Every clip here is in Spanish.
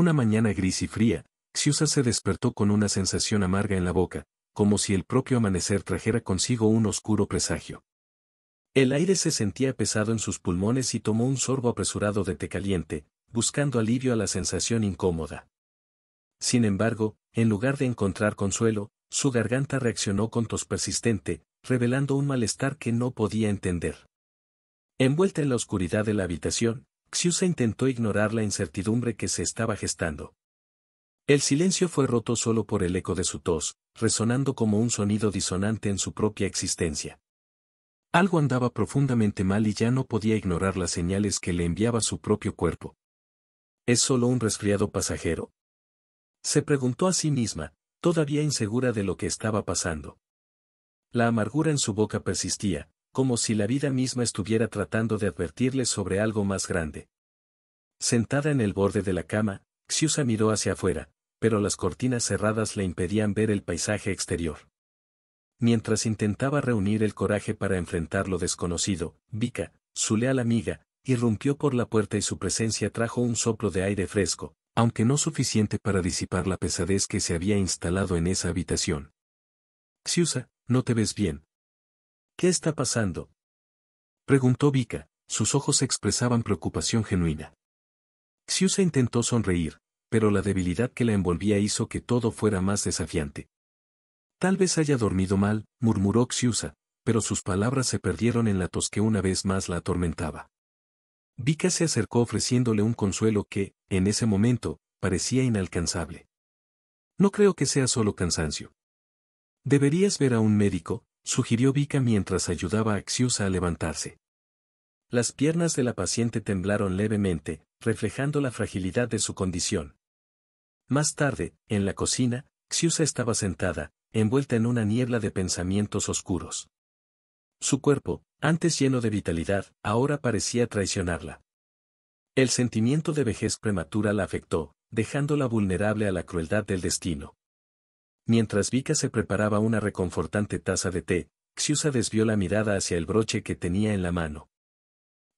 Una mañana gris y fría, Xiusa se despertó con una sensación amarga en la boca, como si el propio amanecer trajera consigo un oscuro presagio. El aire se sentía pesado en sus pulmones y tomó un sorbo apresurado de té caliente, buscando alivio a la sensación incómoda. Sin embargo, en lugar de encontrar consuelo, su garganta reaccionó con tos persistente, revelando un malestar que no podía entender. Envuelta en la oscuridad de la habitación, Xiusa intentó ignorar la incertidumbre que se estaba gestando. El silencio fue roto solo por el eco de su tos, resonando como un sonido disonante en su propia existencia. Algo andaba profundamente mal y ya no podía ignorar las señales que le enviaba su propio cuerpo. ¿Es solo un resfriado pasajero? Se preguntó a sí misma, todavía insegura de lo que estaba pasando. La amargura en su boca persistía, como si la vida misma estuviera tratando de advertirle sobre algo más grande. Sentada en el borde de la cama, Xiusa miró hacia afuera, pero las cortinas cerradas le impedían ver el paisaje exterior. Mientras intentaba reunir el coraje para enfrentar lo desconocido, Vika, su leal amiga, irrumpió por la puerta y su presencia trajo un soplo de aire fresco, aunque no suficiente para disipar la pesadez que se había instalado en esa habitación. Xiusa, no te ves bien, ¿Qué está pasando? Preguntó Vika, sus ojos expresaban preocupación genuina. Xiusa intentó sonreír, pero la debilidad que la envolvía hizo que todo fuera más desafiante. Tal vez haya dormido mal, murmuró Xiusa, pero sus palabras se perdieron en la tos que una vez más la atormentaba. Vika se acercó ofreciéndole un consuelo que, en ese momento, parecía inalcanzable. No creo que sea solo cansancio. Deberías ver a un médico, sugirió Vika mientras ayudaba a Xiusa a levantarse. Las piernas de la paciente temblaron levemente, reflejando la fragilidad de su condición. Más tarde, en la cocina, Xiusa estaba sentada, envuelta en una niebla de pensamientos oscuros. Su cuerpo, antes lleno de vitalidad, ahora parecía traicionarla. El sentimiento de vejez prematura la afectó, dejándola vulnerable a la crueldad del destino. Mientras Vika se preparaba una reconfortante taza de té, Xiusa desvió la mirada hacia el broche que tenía en la mano.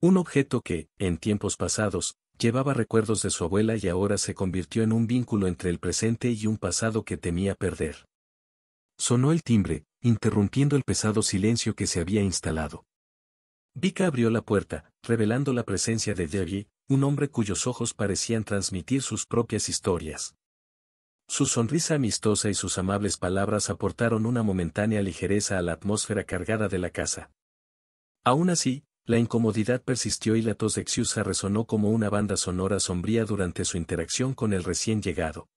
Un objeto que, en tiempos pasados, llevaba recuerdos de su abuela y ahora se convirtió en un vínculo entre el presente y un pasado que temía perder. Sonó el timbre, interrumpiendo el pesado silencio que se había instalado. Vika abrió la puerta, revelando la presencia de Debbie, un hombre cuyos ojos parecían transmitir sus propias historias. Su sonrisa amistosa y sus amables palabras aportaron una momentánea ligereza a la atmósfera cargada de la casa. Aún así, la incomodidad persistió y la tos de Xiusa resonó como una banda sonora sombría durante su interacción con el recién llegado.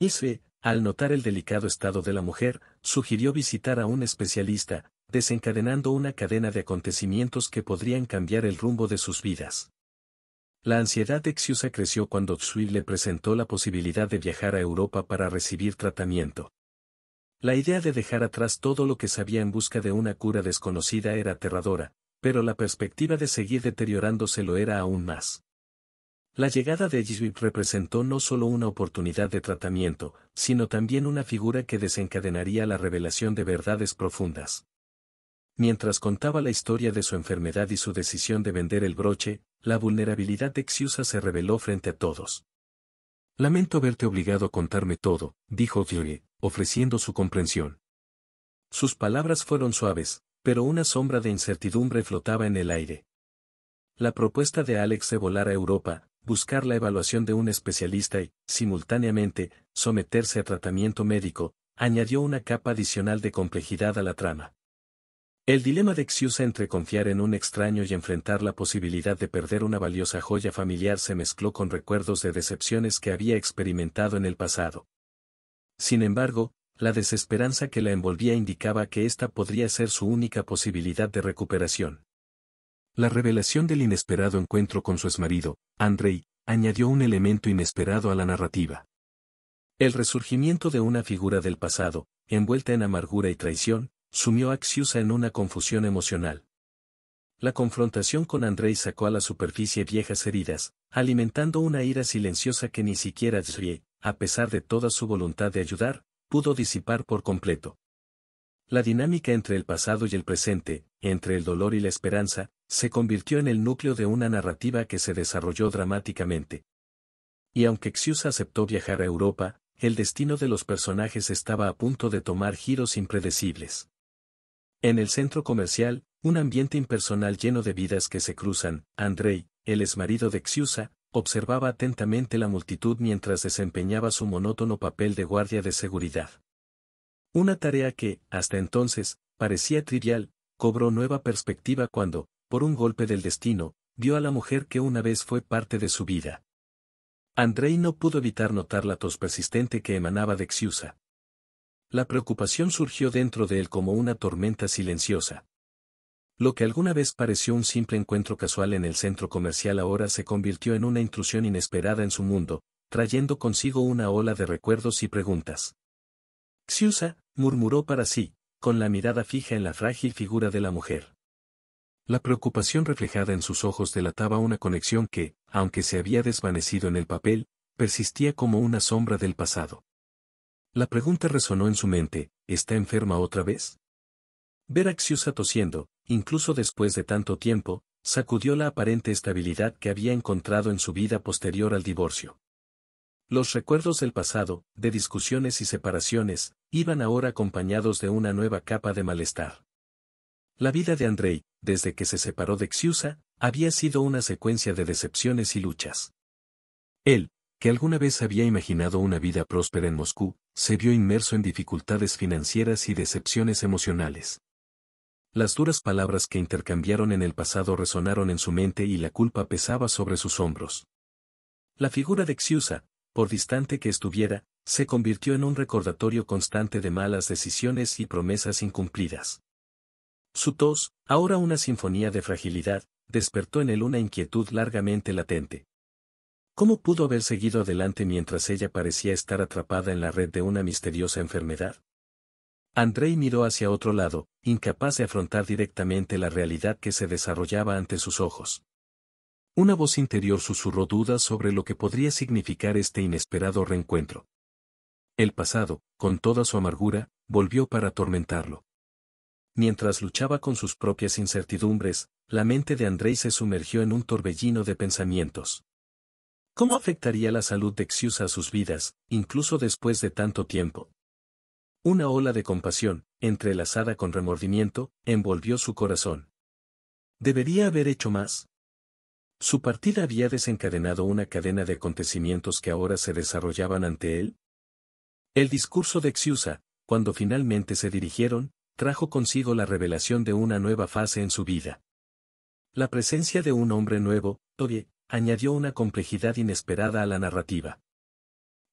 Isfe, al notar el delicado estado de la mujer, sugirió visitar a un especialista, desencadenando una cadena de acontecimientos que podrían cambiar el rumbo de sus vidas. La ansiedad de Xiusa creció cuando Xui le presentó la posibilidad de viajar a Europa para recibir tratamiento. La idea de dejar atrás todo lo que sabía en busca de una cura desconocida era aterradora, pero la perspectiva de seguir deteriorándose lo era aún más. La llegada de Yiswip representó no solo una oportunidad de tratamiento, sino también una figura que desencadenaría la revelación de verdades profundas. Mientras contaba la historia de su enfermedad y su decisión de vender el broche, la vulnerabilidad de Xiusa se reveló frente a todos. Lamento verte obligado a contarme todo, dijo Julie, ofreciendo su comprensión. Sus palabras fueron suaves, pero una sombra de incertidumbre flotaba en el aire. La propuesta de Alex de volar a Europa, buscar la evaluación de un especialista y, simultáneamente, someterse a tratamiento médico, añadió una capa adicional de complejidad a la trama. El dilema de Xiusa entre confiar en un extraño y enfrentar la posibilidad de perder una valiosa joya familiar se mezcló con recuerdos de decepciones que había experimentado en el pasado. Sin embargo, la desesperanza que la envolvía indicaba que esta podría ser su única posibilidad de recuperación. La revelación del inesperado encuentro con su exmarido, Andrei, añadió un elemento inesperado a la narrativa. El resurgimiento de una figura del pasado, envuelta en amargura y traición, Sumió a Xiusa en una confusión emocional. La confrontación con Andrei sacó a la superficie viejas heridas, alimentando una ira silenciosa que ni siquiera Xie, a pesar de toda su voluntad de ayudar, pudo disipar por completo. La dinámica entre el pasado y el presente, entre el dolor y la esperanza, se convirtió en el núcleo de una narrativa que se desarrolló dramáticamente. Y aunque Xiusa aceptó viajar a Europa, el destino de los personajes estaba a punto de tomar giros impredecibles. En el centro comercial, un ambiente impersonal lleno de vidas que se cruzan, Andrei, el exmarido de Xiusa, observaba atentamente la multitud mientras desempeñaba su monótono papel de guardia de seguridad. Una tarea que, hasta entonces, parecía trivial, cobró nueva perspectiva cuando, por un golpe del destino, vio a la mujer que una vez fue parte de su vida. Andrei no pudo evitar notar la tos persistente que emanaba de Xiusa. La preocupación surgió dentro de él como una tormenta silenciosa. Lo que alguna vez pareció un simple encuentro casual en el centro comercial ahora se convirtió en una intrusión inesperada en su mundo, trayendo consigo una ola de recuerdos y preguntas. Xiusa, murmuró para sí, con la mirada fija en la frágil figura de la mujer. La preocupación reflejada en sus ojos delataba una conexión que, aunque se había desvanecido en el papel, persistía como una sombra del pasado. La pregunta resonó en su mente, ¿está enferma otra vez? Ver a Xiusa tosiendo, incluso después de tanto tiempo, sacudió la aparente estabilidad que había encontrado en su vida posterior al divorcio. Los recuerdos del pasado, de discusiones y separaciones, iban ahora acompañados de una nueva capa de malestar. La vida de Andrei, desde que se separó de Xiusa, había sido una secuencia de decepciones y luchas. Él, que alguna vez había imaginado una vida próspera en Moscú, se vio inmerso en dificultades financieras y decepciones emocionales. Las duras palabras que intercambiaron en el pasado resonaron en su mente y la culpa pesaba sobre sus hombros. La figura de Xiusa, por distante que estuviera, se convirtió en un recordatorio constante de malas decisiones y promesas incumplidas. Su tos, ahora una sinfonía de fragilidad, despertó en él una inquietud largamente latente. ¿Cómo pudo haber seguido adelante mientras ella parecía estar atrapada en la red de una misteriosa enfermedad? Andrei miró hacia otro lado, incapaz de afrontar directamente la realidad que se desarrollaba ante sus ojos. Una voz interior susurró dudas sobre lo que podría significar este inesperado reencuentro. El pasado, con toda su amargura, volvió para atormentarlo. Mientras luchaba con sus propias incertidumbres, la mente de Andrei se sumergió en un torbellino de pensamientos. ¿Cómo afectaría la salud de Xiusa a sus vidas, incluso después de tanto tiempo? Una ola de compasión, entrelazada con remordimiento, envolvió su corazón. ¿Debería haber hecho más? Su partida había desencadenado una cadena de acontecimientos que ahora se desarrollaban ante él. El discurso de Xiusa, cuando finalmente se dirigieron, trajo consigo la revelación de una nueva fase en su vida. La presencia de un hombre nuevo, Tobie añadió una complejidad inesperada a la narrativa.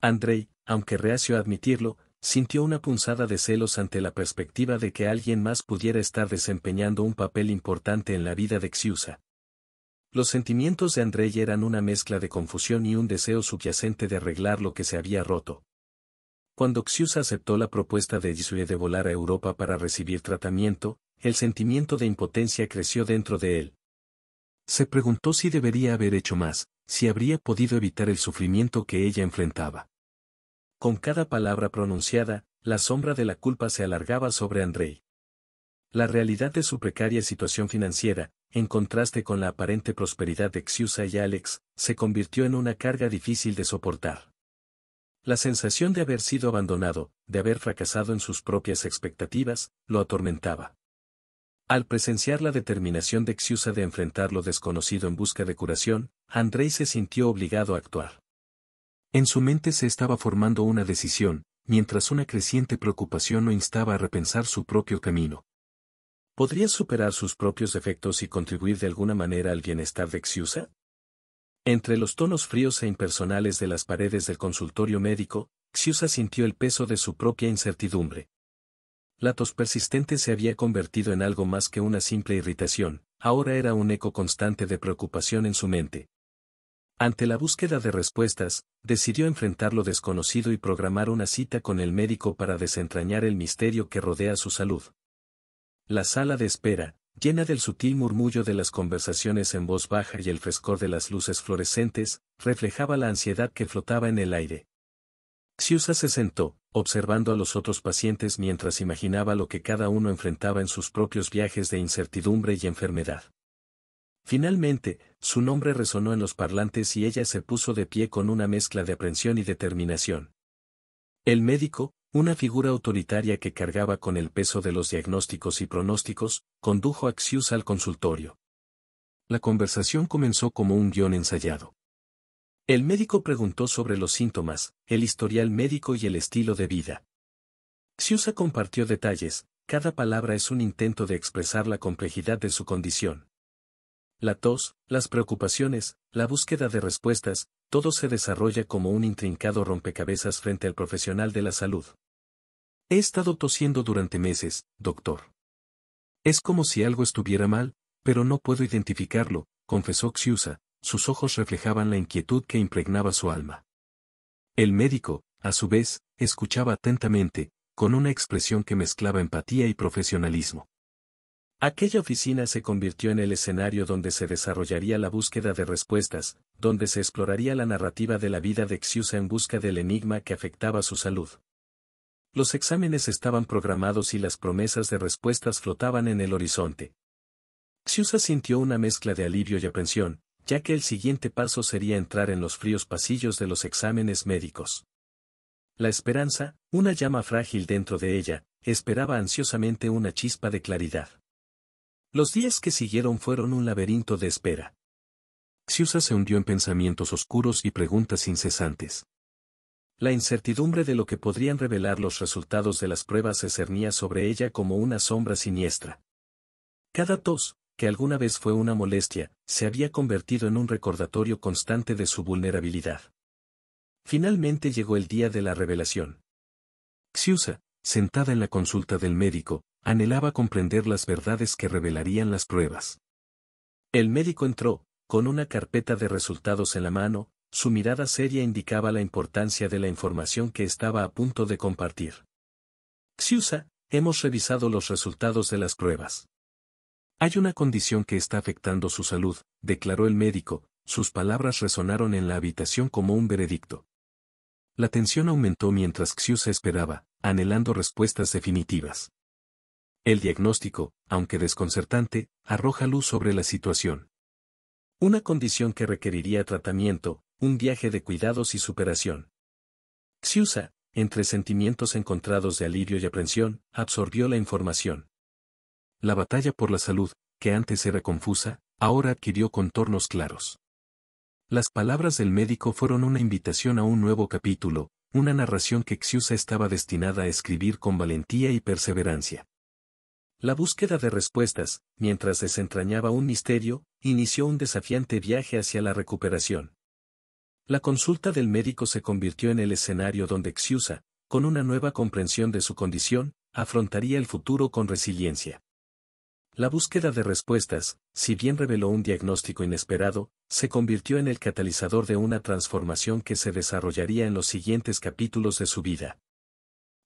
Andrei, aunque reacio a admitirlo, sintió una punzada de celos ante la perspectiva de que alguien más pudiera estar desempeñando un papel importante en la vida de Xiusa. Los sentimientos de Andrei eran una mezcla de confusión y un deseo subyacente de arreglar lo que se había roto. Cuando Xiusa aceptó la propuesta de Yisue de volar a Europa para recibir tratamiento, el sentimiento de impotencia creció dentro de él, se preguntó si debería haber hecho más, si habría podido evitar el sufrimiento que ella enfrentaba. Con cada palabra pronunciada, la sombra de la culpa se alargaba sobre Andrei. La realidad de su precaria situación financiera, en contraste con la aparente prosperidad de Xiusa y Alex, se convirtió en una carga difícil de soportar. La sensación de haber sido abandonado, de haber fracasado en sus propias expectativas, lo atormentaba. Al presenciar la determinación de Xiusa de enfrentar lo desconocido en busca de curación, Andrei se sintió obligado a actuar. En su mente se estaba formando una decisión, mientras una creciente preocupación lo instaba a repensar su propio camino. ¿Podría superar sus propios defectos y contribuir de alguna manera al bienestar de Xiusa? Entre los tonos fríos e impersonales de las paredes del consultorio médico, Xiusa sintió el peso de su propia incertidumbre. La tos persistente se había convertido en algo más que una simple irritación, ahora era un eco constante de preocupación en su mente. Ante la búsqueda de respuestas, decidió enfrentar lo desconocido y programar una cita con el médico para desentrañar el misterio que rodea su salud. La sala de espera, llena del sutil murmullo de las conversaciones en voz baja y el frescor de las luces fluorescentes, reflejaba la ansiedad que flotaba en el aire. Siusa se sentó, observando a los otros pacientes mientras imaginaba lo que cada uno enfrentaba en sus propios viajes de incertidumbre y enfermedad. Finalmente, su nombre resonó en los parlantes y ella se puso de pie con una mezcla de aprensión y determinación. El médico, una figura autoritaria que cargaba con el peso de los diagnósticos y pronósticos, condujo a Xius al consultorio. La conversación comenzó como un guión ensayado. El médico preguntó sobre los síntomas, el historial médico y el estilo de vida. Xiusa compartió detalles, cada palabra es un intento de expresar la complejidad de su condición. La tos, las preocupaciones, la búsqueda de respuestas, todo se desarrolla como un intrincado rompecabezas frente al profesional de la salud. He estado tosiendo durante meses, doctor. Es como si algo estuviera mal, pero no puedo identificarlo, confesó Xiusa, sus ojos reflejaban la inquietud que impregnaba su alma. El médico, a su vez, escuchaba atentamente, con una expresión que mezclaba empatía y profesionalismo. Aquella oficina se convirtió en el escenario donde se desarrollaría la búsqueda de respuestas, donde se exploraría la narrativa de la vida de Xiusa en busca del enigma que afectaba su salud. Los exámenes estaban programados y las promesas de respuestas flotaban en el horizonte. Xiusa sintió una mezcla de alivio y aprensión, ya que el siguiente paso sería entrar en los fríos pasillos de los exámenes médicos. La esperanza, una llama frágil dentro de ella, esperaba ansiosamente una chispa de claridad. Los días que siguieron fueron un laberinto de espera. Xiusa se hundió en pensamientos oscuros y preguntas incesantes. La incertidumbre de lo que podrían revelar los resultados de las pruebas se cernía sobre ella como una sombra siniestra. Cada tos, que alguna vez fue una molestia, se había convertido en un recordatorio constante de su vulnerabilidad. Finalmente llegó el día de la revelación. Xiusa, sentada en la consulta del médico, anhelaba comprender las verdades que revelarían las pruebas. El médico entró, con una carpeta de resultados en la mano, su mirada seria indicaba la importancia de la información que estaba a punto de compartir. Xiusa, hemos revisado los resultados de las pruebas. Hay una condición que está afectando su salud, declaró el médico, sus palabras resonaron en la habitación como un veredicto. La tensión aumentó mientras Xiusa esperaba, anhelando respuestas definitivas. El diagnóstico, aunque desconcertante, arroja luz sobre la situación. Una condición que requeriría tratamiento, un viaje de cuidados y superación. Xiusa, entre sentimientos encontrados de alivio y aprensión, absorbió la información. La batalla por la salud, que antes era confusa, ahora adquirió contornos claros. Las palabras del médico fueron una invitación a un nuevo capítulo, una narración que Xiusa estaba destinada a escribir con valentía y perseverancia. La búsqueda de respuestas, mientras desentrañaba un misterio, inició un desafiante viaje hacia la recuperación. La consulta del médico se convirtió en el escenario donde Xiusa, con una nueva comprensión de su condición, afrontaría el futuro con resiliencia. La búsqueda de respuestas, si bien reveló un diagnóstico inesperado, se convirtió en el catalizador de una transformación que se desarrollaría en los siguientes capítulos de su vida.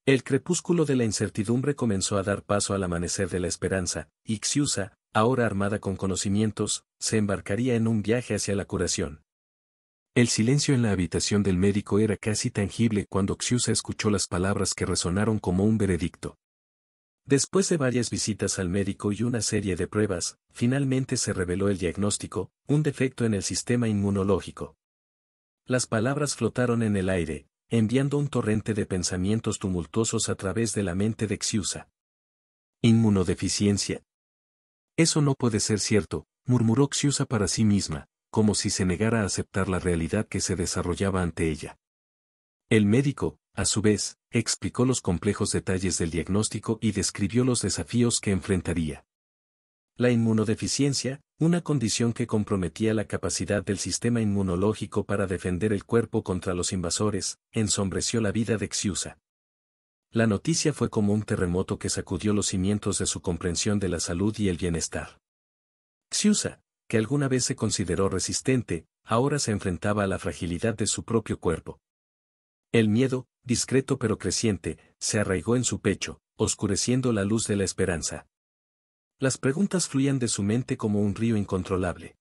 El crepúsculo de la incertidumbre comenzó a dar paso al amanecer de la esperanza, y Xiusa, ahora armada con conocimientos, se embarcaría en un viaje hacia la curación. El silencio en la habitación del médico era casi tangible cuando Xiusa escuchó las palabras que resonaron como un veredicto. Después de varias visitas al médico y una serie de pruebas, finalmente se reveló el diagnóstico, un defecto en el sistema inmunológico. Las palabras flotaron en el aire, enviando un torrente de pensamientos tumultuosos a través de la mente de Xiusa. Inmunodeficiencia. Eso no puede ser cierto, murmuró Xiusa para sí misma, como si se negara a aceptar la realidad que se desarrollaba ante ella. El médico, a su vez, explicó los complejos detalles del diagnóstico y describió los desafíos que enfrentaría. La inmunodeficiencia, una condición que comprometía la capacidad del sistema inmunológico para defender el cuerpo contra los invasores, ensombreció la vida de Xiusa. La noticia fue como un terremoto que sacudió los cimientos de su comprensión de la salud y el bienestar. Xiusa, que alguna vez se consideró resistente, ahora se enfrentaba a la fragilidad de su propio cuerpo. El miedo, discreto pero creciente, se arraigó en su pecho, oscureciendo la luz de la esperanza. Las preguntas fluían de su mente como un río incontrolable.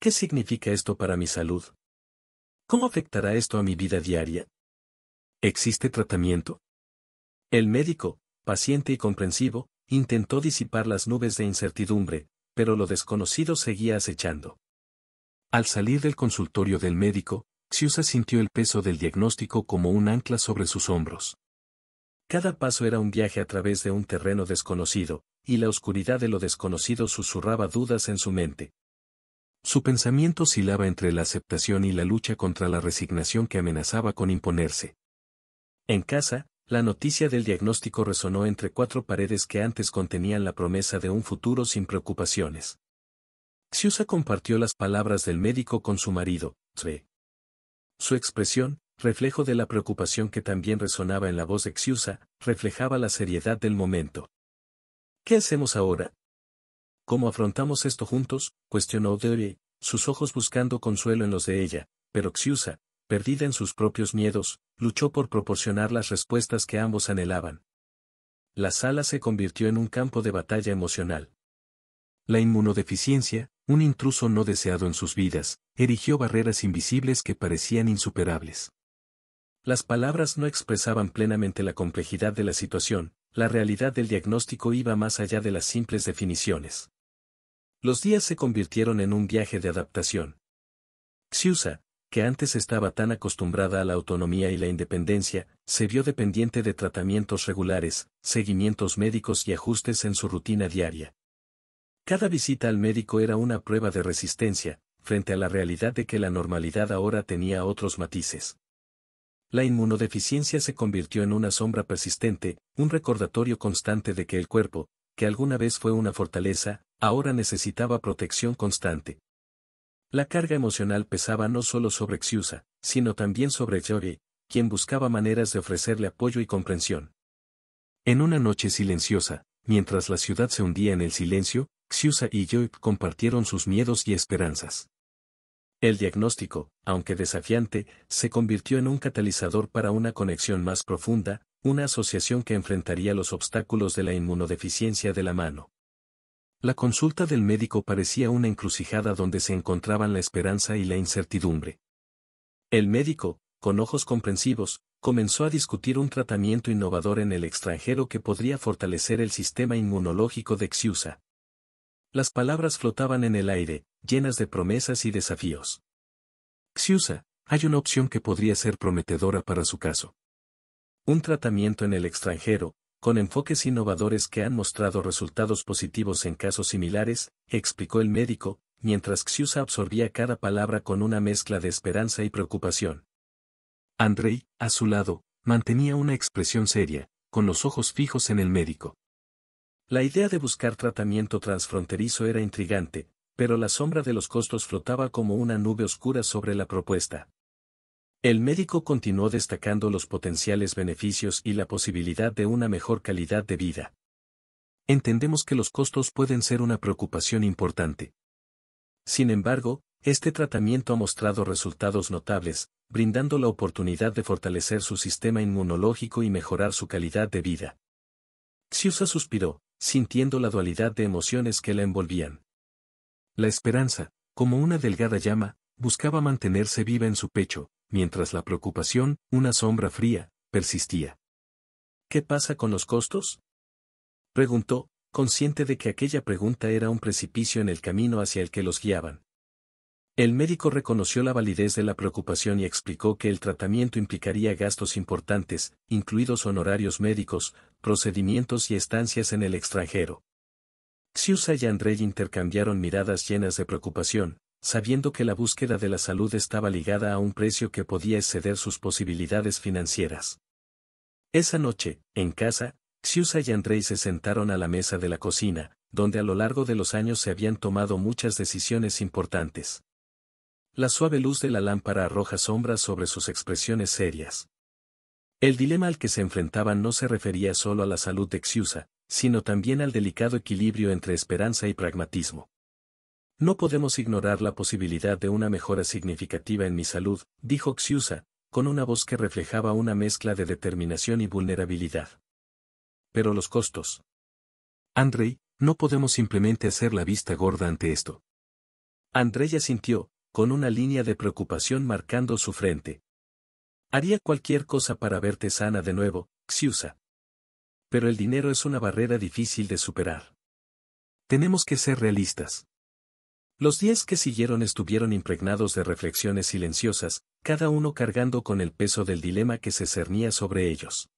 ¿Qué significa esto para mi salud? ¿Cómo afectará esto a mi vida diaria? ¿Existe tratamiento? El médico, paciente y comprensivo, intentó disipar las nubes de incertidumbre, pero lo desconocido seguía acechando. Al salir del consultorio del médico, Xiusa sintió el peso del diagnóstico como un ancla sobre sus hombros. Cada paso era un viaje a través de un terreno desconocido, y la oscuridad de lo desconocido susurraba dudas en su mente. Su pensamiento oscilaba entre la aceptación y la lucha contra la resignación que amenazaba con imponerse. En casa, la noticia del diagnóstico resonó entre cuatro paredes que antes contenían la promesa de un futuro sin preocupaciones. Siusa compartió las palabras del médico con su marido, su expresión, reflejo de la preocupación que también resonaba en la voz de Xiusa, reflejaba la seriedad del momento. ¿Qué hacemos ahora? ¿Cómo afrontamos esto juntos? cuestionó Dury, sus ojos buscando consuelo en los de ella, pero Xiusa, perdida en sus propios miedos, luchó por proporcionar las respuestas que ambos anhelaban. La sala se convirtió en un campo de batalla emocional. La inmunodeficiencia, un intruso no deseado en sus vidas, erigió barreras invisibles que parecían insuperables. Las palabras no expresaban plenamente la complejidad de la situación, la realidad del diagnóstico iba más allá de las simples definiciones. Los días se convirtieron en un viaje de adaptación. Xiusa, que antes estaba tan acostumbrada a la autonomía y la independencia, se vio dependiente de tratamientos regulares, seguimientos médicos y ajustes en su rutina diaria, cada visita al médico era una prueba de resistencia, frente a la realidad de que la normalidad ahora tenía otros matices. La inmunodeficiencia se convirtió en una sombra persistente, un recordatorio constante de que el cuerpo, que alguna vez fue una fortaleza, ahora necesitaba protección constante. La carga emocional pesaba no solo sobre Xiusa, sino también sobre Jory, quien buscaba maneras de ofrecerle apoyo y comprensión. En una noche silenciosa, mientras la ciudad se hundía en el silencio, Xiusa y Joyp compartieron sus miedos y esperanzas. El diagnóstico, aunque desafiante, se convirtió en un catalizador para una conexión más profunda, una asociación que enfrentaría los obstáculos de la inmunodeficiencia de la mano. La consulta del médico parecía una encrucijada donde se encontraban la esperanza y la incertidumbre. El médico, con ojos comprensivos, comenzó a discutir un tratamiento innovador en el extranjero que podría fortalecer el sistema inmunológico de Xiusa, las palabras flotaban en el aire, llenas de promesas y desafíos. Xiusa, hay una opción que podría ser prometedora para su caso. Un tratamiento en el extranjero, con enfoques innovadores que han mostrado resultados positivos en casos similares, explicó el médico, mientras Xiusa absorbía cada palabra con una mezcla de esperanza y preocupación. Andrei, a su lado, mantenía una expresión seria, con los ojos fijos en el médico. La idea de buscar tratamiento transfronterizo era intrigante, pero la sombra de los costos flotaba como una nube oscura sobre la propuesta. El médico continuó destacando los potenciales beneficios y la posibilidad de una mejor calidad de vida. Entendemos que los costos pueden ser una preocupación importante. Sin embargo, este tratamiento ha mostrado resultados notables, brindando la oportunidad de fortalecer su sistema inmunológico y mejorar su calidad de vida. Xiusa suspiró, sintiendo la dualidad de emociones que la envolvían. La esperanza, como una delgada llama, buscaba mantenerse viva en su pecho, mientras la preocupación, una sombra fría, persistía. ¿Qué pasa con los costos? Preguntó, consciente de que aquella pregunta era un precipicio en el camino hacia el que los guiaban. El médico reconoció la validez de la preocupación y explicó que el tratamiento implicaría gastos importantes, incluidos honorarios médicos, procedimientos y estancias en el extranjero. Xiusa y Andrei intercambiaron miradas llenas de preocupación, sabiendo que la búsqueda de la salud estaba ligada a un precio que podía exceder sus posibilidades financieras. Esa noche, en casa, Xiusa y Andrei se sentaron a la mesa de la cocina, donde a lo largo de los años se habían tomado muchas decisiones importantes. La suave luz de la lámpara arroja sombras sobre sus expresiones serias. El dilema al que se enfrentaban no se refería solo a la salud de Xiusa, sino también al delicado equilibrio entre esperanza y pragmatismo. No podemos ignorar la posibilidad de una mejora significativa en mi salud, dijo Xiusa, con una voz que reflejaba una mezcla de determinación y vulnerabilidad. Pero los costos. Andrei, no podemos simplemente hacer la vista gorda ante esto. Andrei asintió, con una línea de preocupación marcando su frente, Haría cualquier cosa para verte sana de nuevo, Xiusa. Pero el dinero es una barrera difícil de superar. Tenemos que ser realistas. Los días que siguieron estuvieron impregnados de reflexiones silenciosas, cada uno cargando con el peso del dilema que se cernía sobre ellos.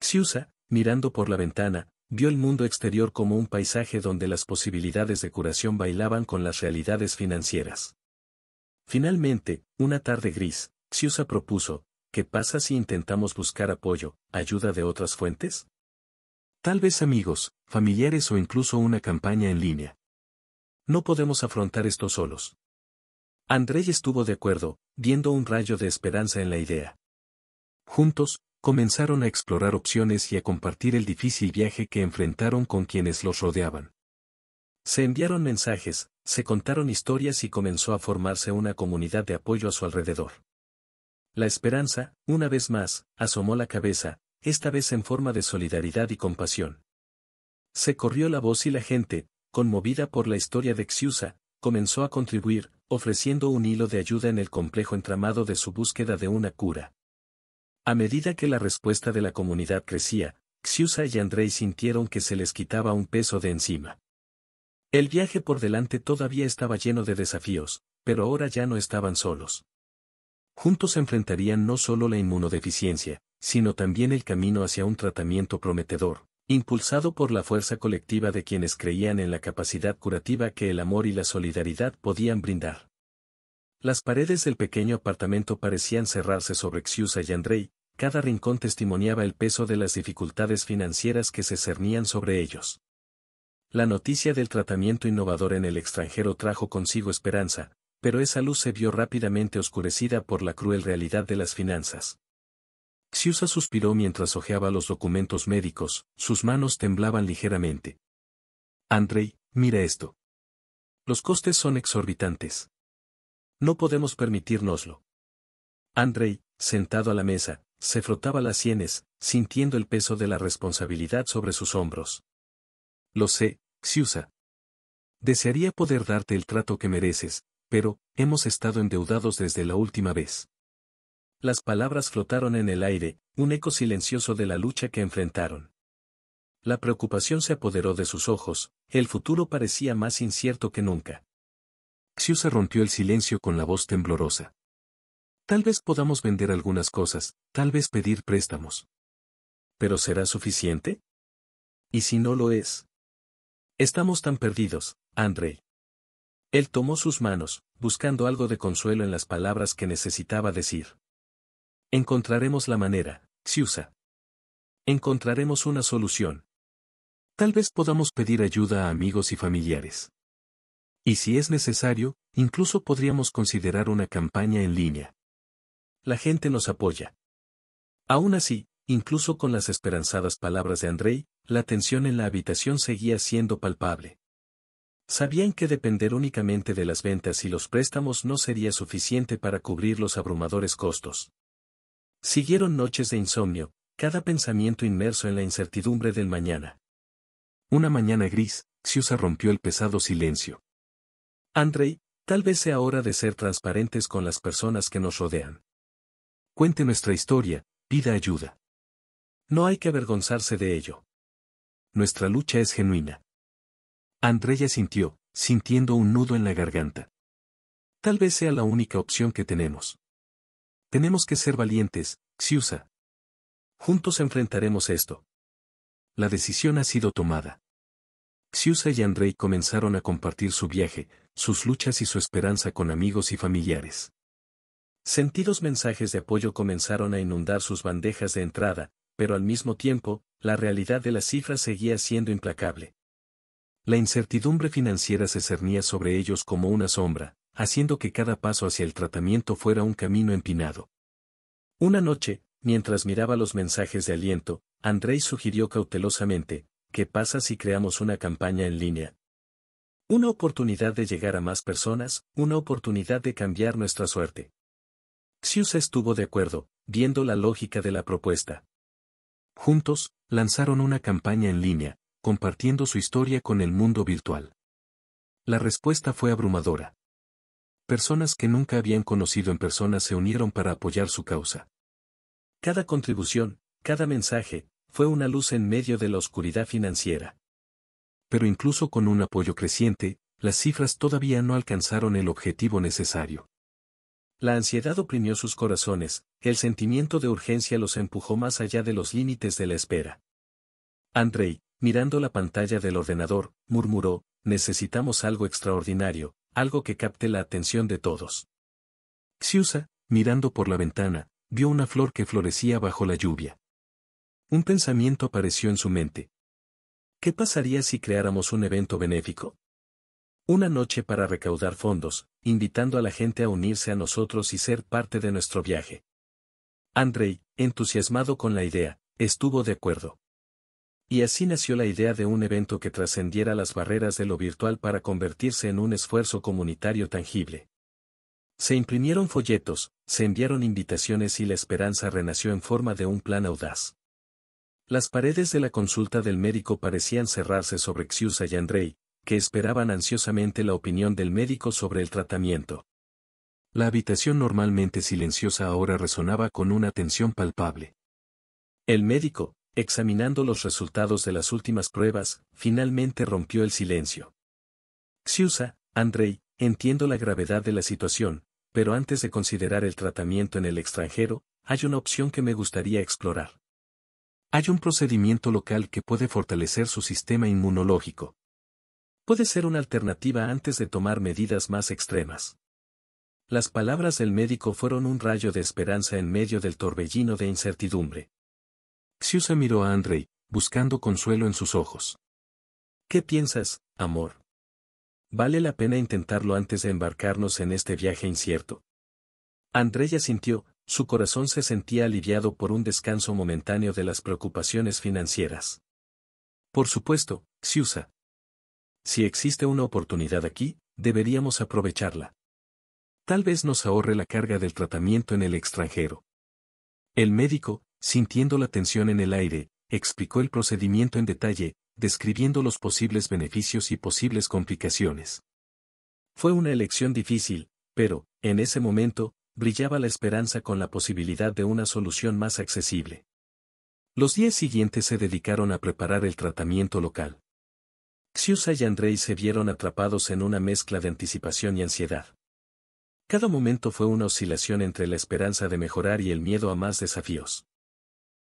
Xiusa, mirando por la ventana, vio el mundo exterior como un paisaje donde las posibilidades de curación bailaban con las realidades financieras. Finalmente, una tarde gris, Siusa propuso, ¿qué pasa si intentamos buscar apoyo, ayuda de otras fuentes? Tal vez amigos, familiares o incluso una campaña en línea. No podemos afrontar esto solos. Andrei estuvo de acuerdo, viendo un rayo de esperanza en la idea. Juntos, comenzaron a explorar opciones y a compartir el difícil viaje que enfrentaron con quienes los rodeaban. Se enviaron mensajes, se contaron historias y comenzó a formarse una comunidad de apoyo a su alrededor. La esperanza, una vez más, asomó la cabeza, esta vez en forma de solidaridad y compasión. Se corrió la voz y la gente, conmovida por la historia de Xiusa, comenzó a contribuir, ofreciendo un hilo de ayuda en el complejo entramado de su búsqueda de una cura. A medida que la respuesta de la comunidad crecía, Xiusa y Andrei sintieron que se les quitaba un peso de encima. El viaje por delante todavía estaba lleno de desafíos, pero ahora ya no estaban solos. Juntos enfrentarían no solo la inmunodeficiencia, sino también el camino hacia un tratamiento prometedor, impulsado por la fuerza colectiva de quienes creían en la capacidad curativa que el amor y la solidaridad podían brindar. Las paredes del pequeño apartamento parecían cerrarse sobre Xiusa y Andrei, cada rincón testimoniaba el peso de las dificultades financieras que se cernían sobre ellos. La noticia del tratamiento innovador en el extranjero trajo consigo esperanza, pero esa luz se vio rápidamente oscurecida por la cruel realidad de las finanzas. Xiusa suspiró mientras hojeaba los documentos médicos, sus manos temblaban ligeramente. Andrei, mira esto. Los costes son exorbitantes. No podemos permitirnoslo. Andrei, sentado a la mesa, se frotaba las sienes, sintiendo el peso de la responsabilidad sobre sus hombros. Lo sé, Xiusa. Desearía poder darte el trato que mereces, pero, hemos estado endeudados desde la última vez. Las palabras flotaron en el aire, un eco silencioso de la lucha que enfrentaron. La preocupación se apoderó de sus ojos, el futuro parecía más incierto que nunca. Xiusa rompió el silencio con la voz temblorosa. Tal vez podamos vender algunas cosas, tal vez pedir préstamos. ¿Pero será suficiente? ¿Y si no lo es? Estamos tan perdidos, Andrei. Él tomó sus manos, buscando algo de consuelo en las palabras que necesitaba decir. Encontraremos la manera, Xiusa. Encontraremos una solución. Tal vez podamos pedir ayuda a amigos y familiares. Y si es necesario, incluso podríamos considerar una campaña en línea. La gente nos apoya. Aún así, incluso con las esperanzadas palabras de Andrei, la tensión en la habitación seguía siendo palpable. Sabían que depender únicamente de las ventas y los préstamos no sería suficiente para cubrir los abrumadores costos. Siguieron noches de insomnio, cada pensamiento inmerso en la incertidumbre del mañana. Una mañana gris, Siusa rompió el pesado silencio. Andrei, tal vez sea hora de ser transparentes con las personas que nos rodean. Cuente nuestra historia, pida ayuda. No hay que avergonzarse de ello. Nuestra lucha es genuina. Andrea sintió, sintiendo un nudo en la garganta. Tal vez sea la única opción que tenemos. Tenemos que ser valientes, Xiusa. Juntos enfrentaremos esto. La decisión ha sido tomada. Xiusa y Andrei comenzaron a compartir su viaje, sus luchas y su esperanza con amigos y familiares. Sentidos mensajes de apoyo comenzaron a inundar sus bandejas de entrada, pero al mismo tiempo, la realidad de las cifras seguía siendo implacable. La incertidumbre financiera se cernía sobre ellos como una sombra, haciendo que cada paso hacia el tratamiento fuera un camino empinado. Una noche, mientras miraba los mensajes de aliento, Andrei sugirió cautelosamente, ¿qué pasa si creamos una campaña en línea? Una oportunidad de llegar a más personas, una oportunidad de cambiar nuestra suerte. Xius estuvo de acuerdo, viendo la lógica de la propuesta. Juntos, lanzaron una campaña en línea, compartiendo su historia con el mundo virtual. La respuesta fue abrumadora. Personas que nunca habían conocido en persona se unieron para apoyar su causa. Cada contribución, cada mensaje, fue una luz en medio de la oscuridad financiera. Pero incluso con un apoyo creciente, las cifras todavía no alcanzaron el objetivo necesario. La ansiedad oprimió sus corazones, el sentimiento de urgencia los empujó más allá de los límites de la espera. Andrei, mirando la pantalla del ordenador, murmuró, necesitamos algo extraordinario, algo que capte la atención de todos. Xiusa, mirando por la ventana, vio una flor que florecía bajo la lluvia. Un pensamiento apareció en su mente. ¿Qué pasaría si creáramos un evento benéfico? Una noche para recaudar fondos, invitando a la gente a unirse a nosotros y ser parte de nuestro viaje. Andrei, entusiasmado con la idea, estuvo de acuerdo. Y así nació la idea de un evento que trascendiera las barreras de lo virtual para convertirse en un esfuerzo comunitario tangible. Se imprimieron folletos, se enviaron invitaciones y la esperanza renació en forma de un plan audaz. Las paredes de la consulta del médico parecían cerrarse sobre Xiusa y Andrei, que esperaban ansiosamente la opinión del médico sobre el tratamiento. La habitación normalmente silenciosa ahora resonaba con una tensión palpable. El médico, Examinando los resultados de las últimas pruebas, finalmente rompió el silencio. Siusa, Andrei, entiendo la gravedad de la situación, pero antes de considerar el tratamiento en el extranjero, hay una opción que me gustaría explorar. Hay un procedimiento local que puede fortalecer su sistema inmunológico. Puede ser una alternativa antes de tomar medidas más extremas. Las palabras del médico fueron un rayo de esperanza en medio del torbellino de incertidumbre. Siusa miró a Andrei, buscando consuelo en sus ojos. ¿Qué piensas, amor? Vale la pena intentarlo antes de embarcarnos en este viaje incierto. Andrei sintió, su corazón se sentía aliviado por un descanso momentáneo de las preocupaciones financieras. Por supuesto, Siusa. Si existe una oportunidad aquí, deberíamos aprovecharla. Tal vez nos ahorre la carga del tratamiento en el extranjero. El médico, sintiendo la tensión en el aire, explicó el procedimiento en detalle, describiendo los posibles beneficios y posibles complicaciones. Fue una elección difícil, pero, en ese momento, brillaba la esperanza con la posibilidad de una solución más accesible. Los días siguientes se dedicaron a preparar el tratamiento local. Xiusa y Andrei se vieron atrapados en una mezcla de anticipación y ansiedad. Cada momento fue una oscilación entre la esperanza de mejorar y el miedo a más desafíos.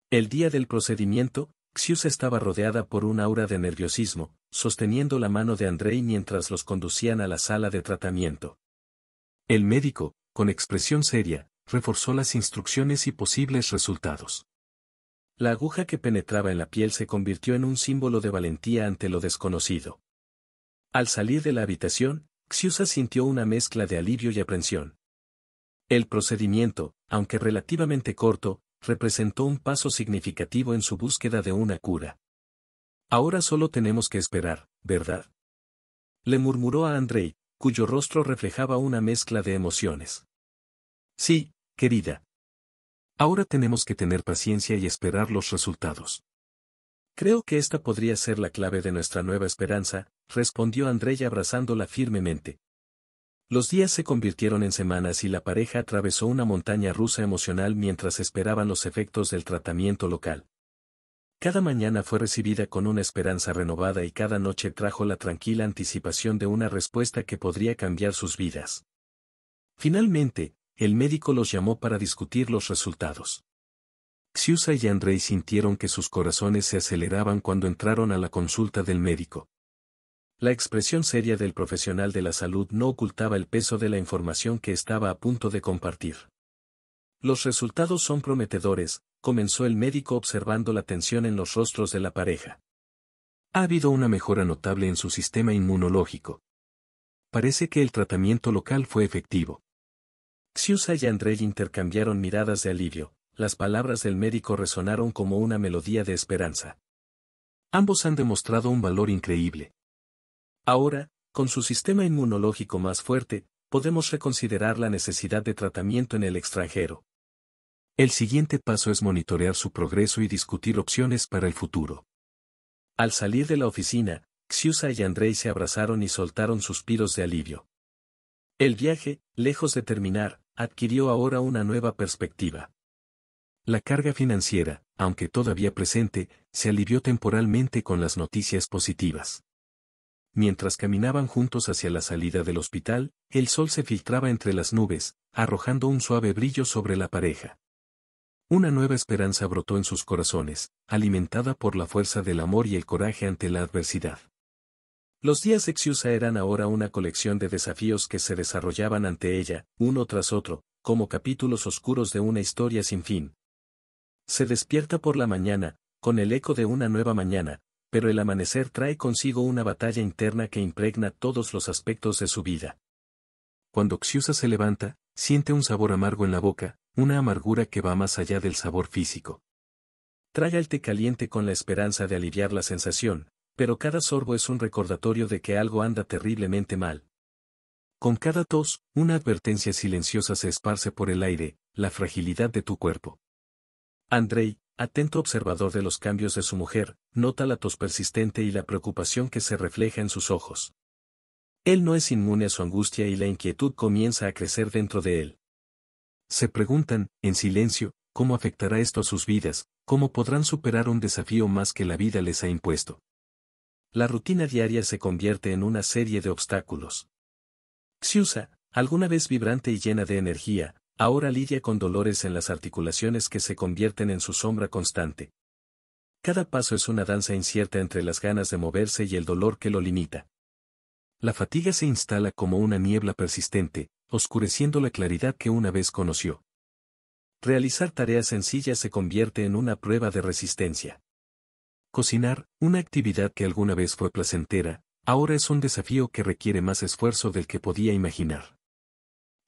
El día del procedimiento, Xiusa estaba rodeada por un aura de nerviosismo, sosteniendo la mano de Andrei mientras los conducían a la sala de tratamiento. El médico, con expresión seria, reforzó las instrucciones y posibles resultados. La aguja que penetraba en la piel se convirtió en un símbolo de valentía ante lo desconocido. Al salir de la habitación, Xiusa sintió una mezcla de alivio y aprensión. El procedimiento, aunque relativamente corto, representó un paso significativo en su búsqueda de una cura. Ahora solo tenemos que esperar, ¿verdad? Le murmuró a Andrei, cuyo rostro reflejaba una mezcla de emociones. Sí, querida. Ahora tenemos que tener paciencia y esperar los resultados. Creo que esta podría ser la clave de nuestra nueva esperanza, respondió Andrei abrazándola firmemente, los días se convirtieron en semanas y la pareja atravesó una montaña rusa emocional mientras esperaban los efectos del tratamiento local. Cada mañana fue recibida con una esperanza renovada y cada noche trajo la tranquila anticipación de una respuesta que podría cambiar sus vidas. Finalmente, el médico los llamó para discutir los resultados. Xiusa y Andrei sintieron que sus corazones se aceleraban cuando entraron a la consulta del médico. La expresión seria del profesional de la salud no ocultaba el peso de la información que estaba a punto de compartir. Los resultados son prometedores, comenzó el médico observando la tensión en los rostros de la pareja. Ha habido una mejora notable en su sistema inmunológico. Parece que el tratamiento local fue efectivo. Xiusa y Andrei intercambiaron miradas de alivio, las palabras del médico resonaron como una melodía de esperanza. Ambos han demostrado un valor increíble. Ahora, con su sistema inmunológico más fuerte, podemos reconsiderar la necesidad de tratamiento en el extranjero. El siguiente paso es monitorear su progreso y discutir opciones para el futuro. Al salir de la oficina, Xiusa y Andrei se abrazaron y soltaron suspiros de alivio. El viaje, lejos de terminar, adquirió ahora una nueva perspectiva. La carga financiera, aunque todavía presente, se alivió temporalmente con las noticias positivas. Mientras caminaban juntos hacia la salida del hospital, el sol se filtraba entre las nubes, arrojando un suave brillo sobre la pareja. Una nueva esperanza brotó en sus corazones, alimentada por la fuerza del amor y el coraje ante la adversidad. Los días de Xiusa eran ahora una colección de desafíos que se desarrollaban ante ella, uno tras otro, como capítulos oscuros de una historia sin fin. Se despierta por la mañana, con el eco de una nueva mañana, pero el amanecer trae consigo una batalla interna que impregna todos los aspectos de su vida. Cuando Xiusa se levanta, siente un sabor amargo en la boca, una amargura que va más allá del sabor físico. Trae el té caliente con la esperanza de aliviar la sensación, pero cada sorbo es un recordatorio de que algo anda terriblemente mal. Con cada tos, una advertencia silenciosa se esparce por el aire, la fragilidad de tu cuerpo. Andrei, Atento observador de los cambios de su mujer, nota la tos persistente y la preocupación que se refleja en sus ojos. Él no es inmune a su angustia y la inquietud comienza a crecer dentro de él. Se preguntan, en silencio, cómo afectará esto a sus vidas, cómo podrán superar un desafío más que la vida les ha impuesto. La rutina diaria se convierte en una serie de obstáculos. Xiusa, alguna vez vibrante y llena de energía, Ahora lidia con dolores en las articulaciones que se convierten en su sombra constante. Cada paso es una danza incierta entre las ganas de moverse y el dolor que lo limita. La fatiga se instala como una niebla persistente, oscureciendo la claridad que una vez conoció. Realizar tareas sencillas se convierte en una prueba de resistencia. Cocinar, una actividad que alguna vez fue placentera, ahora es un desafío que requiere más esfuerzo del que podía imaginar.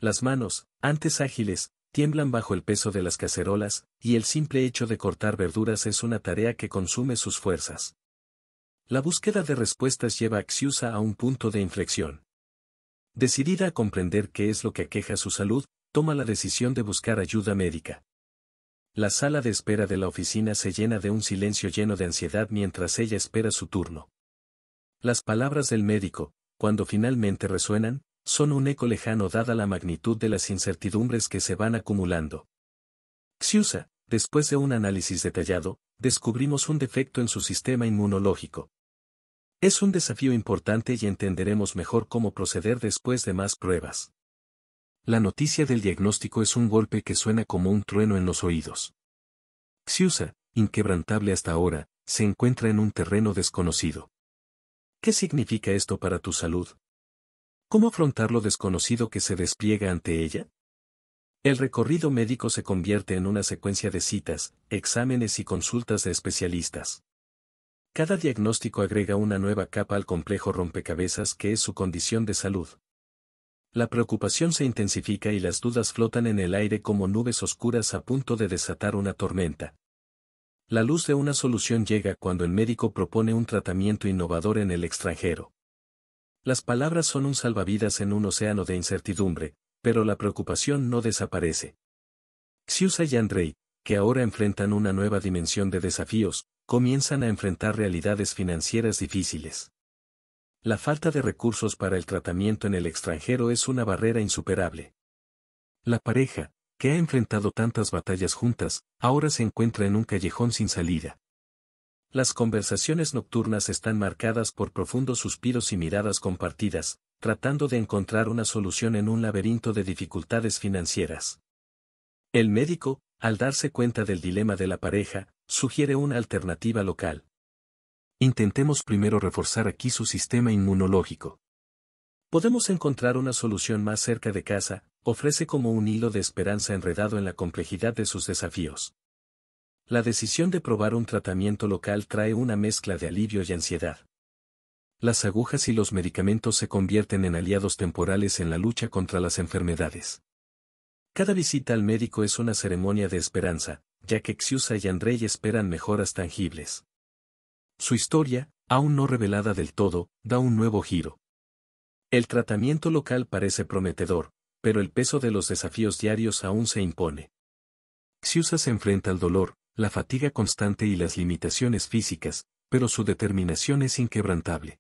Las manos, antes ágiles, tiemblan bajo el peso de las cacerolas, y el simple hecho de cortar verduras es una tarea que consume sus fuerzas. La búsqueda de respuestas lleva a Xiusa a un punto de inflexión. Decidida a comprender qué es lo que aqueja su salud, toma la decisión de buscar ayuda médica. La sala de espera de la oficina se llena de un silencio lleno de ansiedad mientras ella espera su turno. Las palabras del médico, cuando finalmente resuenan, son un eco lejano dada la magnitud de las incertidumbres que se van acumulando. Xiusa, después de un análisis detallado, descubrimos un defecto en su sistema inmunológico. Es un desafío importante y entenderemos mejor cómo proceder después de más pruebas. La noticia del diagnóstico es un golpe que suena como un trueno en los oídos. Xiusa, inquebrantable hasta ahora, se encuentra en un terreno desconocido. ¿Qué significa esto para tu salud, ¿Cómo afrontar lo desconocido que se despliega ante ella? El recorrido médico se convierte en una secuencia de citas, exámenes y consultas de especialistas. Cada diagnóstico agrega una nueva capa al complejo rompecabezas que es su condición de salud. La preocupación se intensifica y las dudas flotan en el aire como nubes oscuras a punto de desatar una tormenta. La luz de una solución llega cuando el médico propone un tratamiento innovador en el extranjero. Las palabras son un salvavidas en un océano de incertidumbre, pero la preocupación no desaparece. Xiusa y Andrei, que ahora enfrentan una nueva dimensión de desafíos, comienzan a enfrentar realidades financieras difíciles. La falta de recursos para el tratamiento en el extranjero es una barrera insuperable. La pareja, que ha enfrentado tantas batallas juntas, ahora se encuentra en un callejón sin salida. Las conversaciones nocturnas están marcadas por profundos suspiros y miradas compartidas, tratando de encontrar una solución en un laberinto de dificultades financieras. El médico, al darse cuenta del dilema de la pareja, sugiere una alternativa local. Intentemos primero reforzar aquí su sistema inmunológico. Podemos encontrar una solución más cerca de casa, ofrece como un hilo de esperanza enredado en la complejidad de sus desafíos. La decisión de probar un tratamiento local trae una mezcla de alivio y ansiedad. Las agujas y los medicamentos se convierten en aliados temporales en la lucha contra las enfermedades. Cada visita al médico es una ceremonia de esperanza, ya que Xiusa y Andrei esperan mejoras tangibles. Su historia, aún no revelada del todo, da un nuevo giro. El tratamiento local parece prometedor, pero el peso de los desafíos diarios aún se impone. Xiusa se enfrenta al dolor, la fatiga constante y las limitaciones físicas, pero su determinación es inquebrantable.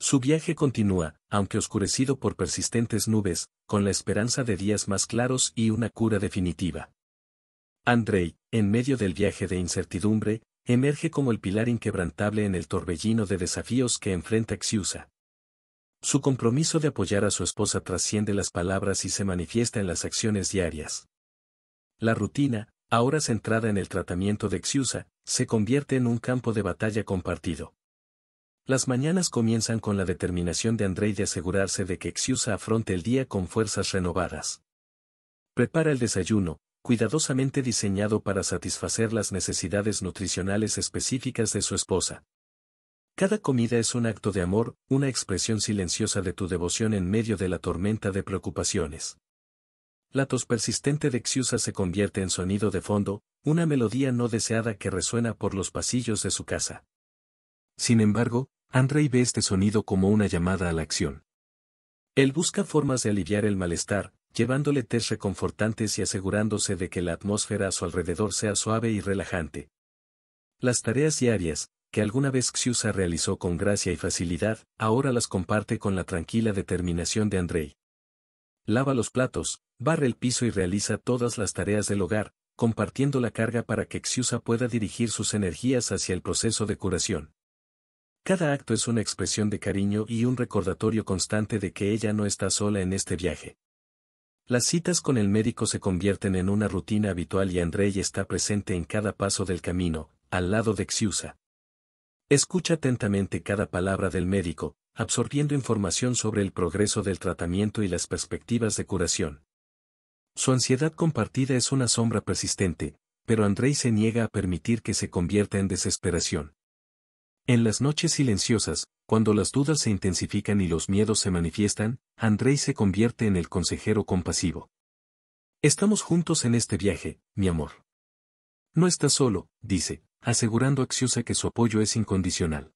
Su viaje continúa, aunque oscurecido por persistentes nubes, con la esperanza de días más claros y una cura definitiva. Andrei, en medio del viaje de incertidumbre, emerge como el pilar inquebrantable en el torbellino de desafíos que enfrenta Xiusa. Su compromiso de apoyar a su esposa trasciende las palabras y se manifiesta en las acciones diarias. La rutina, ahora centrada en el tratamiento de Xiusa, se convierte en un campo de batalla compartido. Las mañanas comienzan con la determinación de Andrei de asegurarse de que Xiusa afronte el día con fuerzas renovadas. Prepara el desayuno, cuidadosamente diseñado para satisfacer las necesidades nutricionales específicas de su esposa. Cada comida es un acto de amor, una expresión silenciosa de tu devoción en medio de la tormenta de preocupaciones. La tos persistente de Xiusa se convierte en sonido de fondo, una melodía no deseada que resuena por los pasillos de su casa. Sin embargo, Andrei ve este sonido como una llamada a la acción. Él busca formas de aliviar el malestar, llevándole test reconfortantes y asegurándose de que la atmósfera a su alrededor sea suave y relajante. Las tareas diarias, que alguna vez Xiusa realizó con gracia y facilidad, ahora las comparte con la tranquila determinación de Andrei lava los platos, barre el piso y realiza todas las tareas del hogar, compartiendo la carga para que Xiusa pueda dirigir sus energías hacia el proceso de curación. Cada acto es una expresión de cariño y un recordatorio constante de que ella no está sola en este viaje. Las citas con el médico se convierten en una rutina habitual y Andrei está presente en cada paso del camino, al lado de Xiusa. Escucha atentamente cada palabra del médico, absorbiendo información sobre el progreso del tratamiento y las perspectivas de curación. Su ansiedad compartida es una sombra persistente, pero Andrei se niega a permitir que se convierta en desesperación. En las noches silenciosas, cuando las dudas se intensifican y los miedos se manifiestan, Andrei se convierte en el consejero compasivo. Estamos juntos en este viaje, mi amor. No estás solo, dice, asegurando a que su apoyo es incondicional.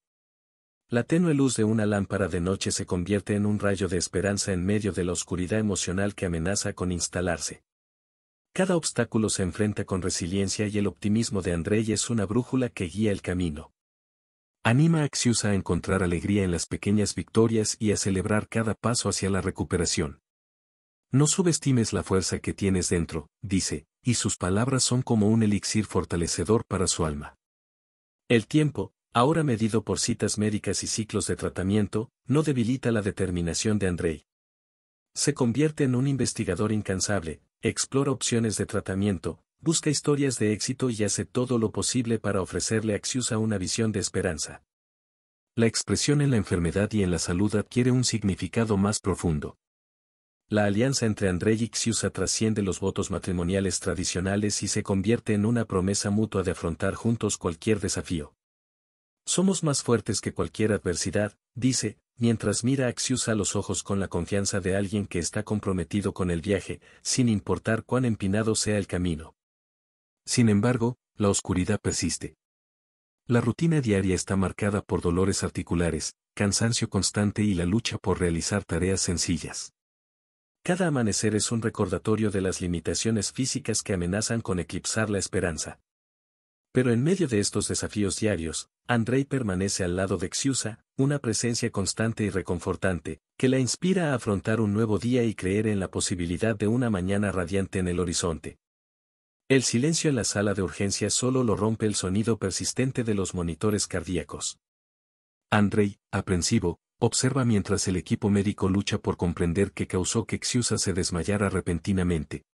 La tenue luz de una lámpara de noche se convierte en un rayo de esperanza en medio de la oscuridad emocional que amenaza con instalarse. Cada obstáculo se enfrenta con resiliencia y el optimismo de Andrei es una brújula que guía el camino. Anima a Axius a encontrar alegría en las pequeñas victorias y a celebrar cada paso hacia la recuperación. No subestimes la fuerza que tienes dentro, dice, y sus palabras son como un elixir fortalecedor para su alma. El tiempo, ahora medido por citas médicas y ciclos de tratamiento, no debilita la determinación de Andrei. Se convierte en un investigador incansable, explora opciones de tratamiento, busca historias de éxito y hace todo lo posible para ofrecerle a Xiusa una visión de esperanza. La expresión en la enfermedad y en la salud adquiere un significado más profundo. La alianza entre Andrei y Xiusa trasciende los votos matrimoniales tradicionales y se convierte en una promesa mutua de afrontar juntos cualquier desafío. Somos más fuertes que cualquier adversidad, dice, mientras mira a a los ojos con la confianza de alguien que está comprometido con el viaje, sin importar cuán empinado sea el camino. Sin embargo, la oscuridad persiste. La rutina diaria está marcada por dolores articulares, cansancio constante y la lucha por realizar tareas sencillas. Cada amanecer es un recordatorio de las limitaciones físicas que amenazan con eclipsar la esperanza. Pero en medio de estos desafíos diarios, Andrei permanece al lado de Xiusa, una presencia constante y reconfortante, que la inspira a afrontar un nuevo día y creer en la posibilidad de una mañana radiante en el horizonte. El silencio en la sala de urgencia solo lo rompe el sonido persistente de los monitores cardíacos. Andrei, aprensivo, observa mientras el equipo médico lucha por comprender qué causó que Xiusa se desmayara repentinamente,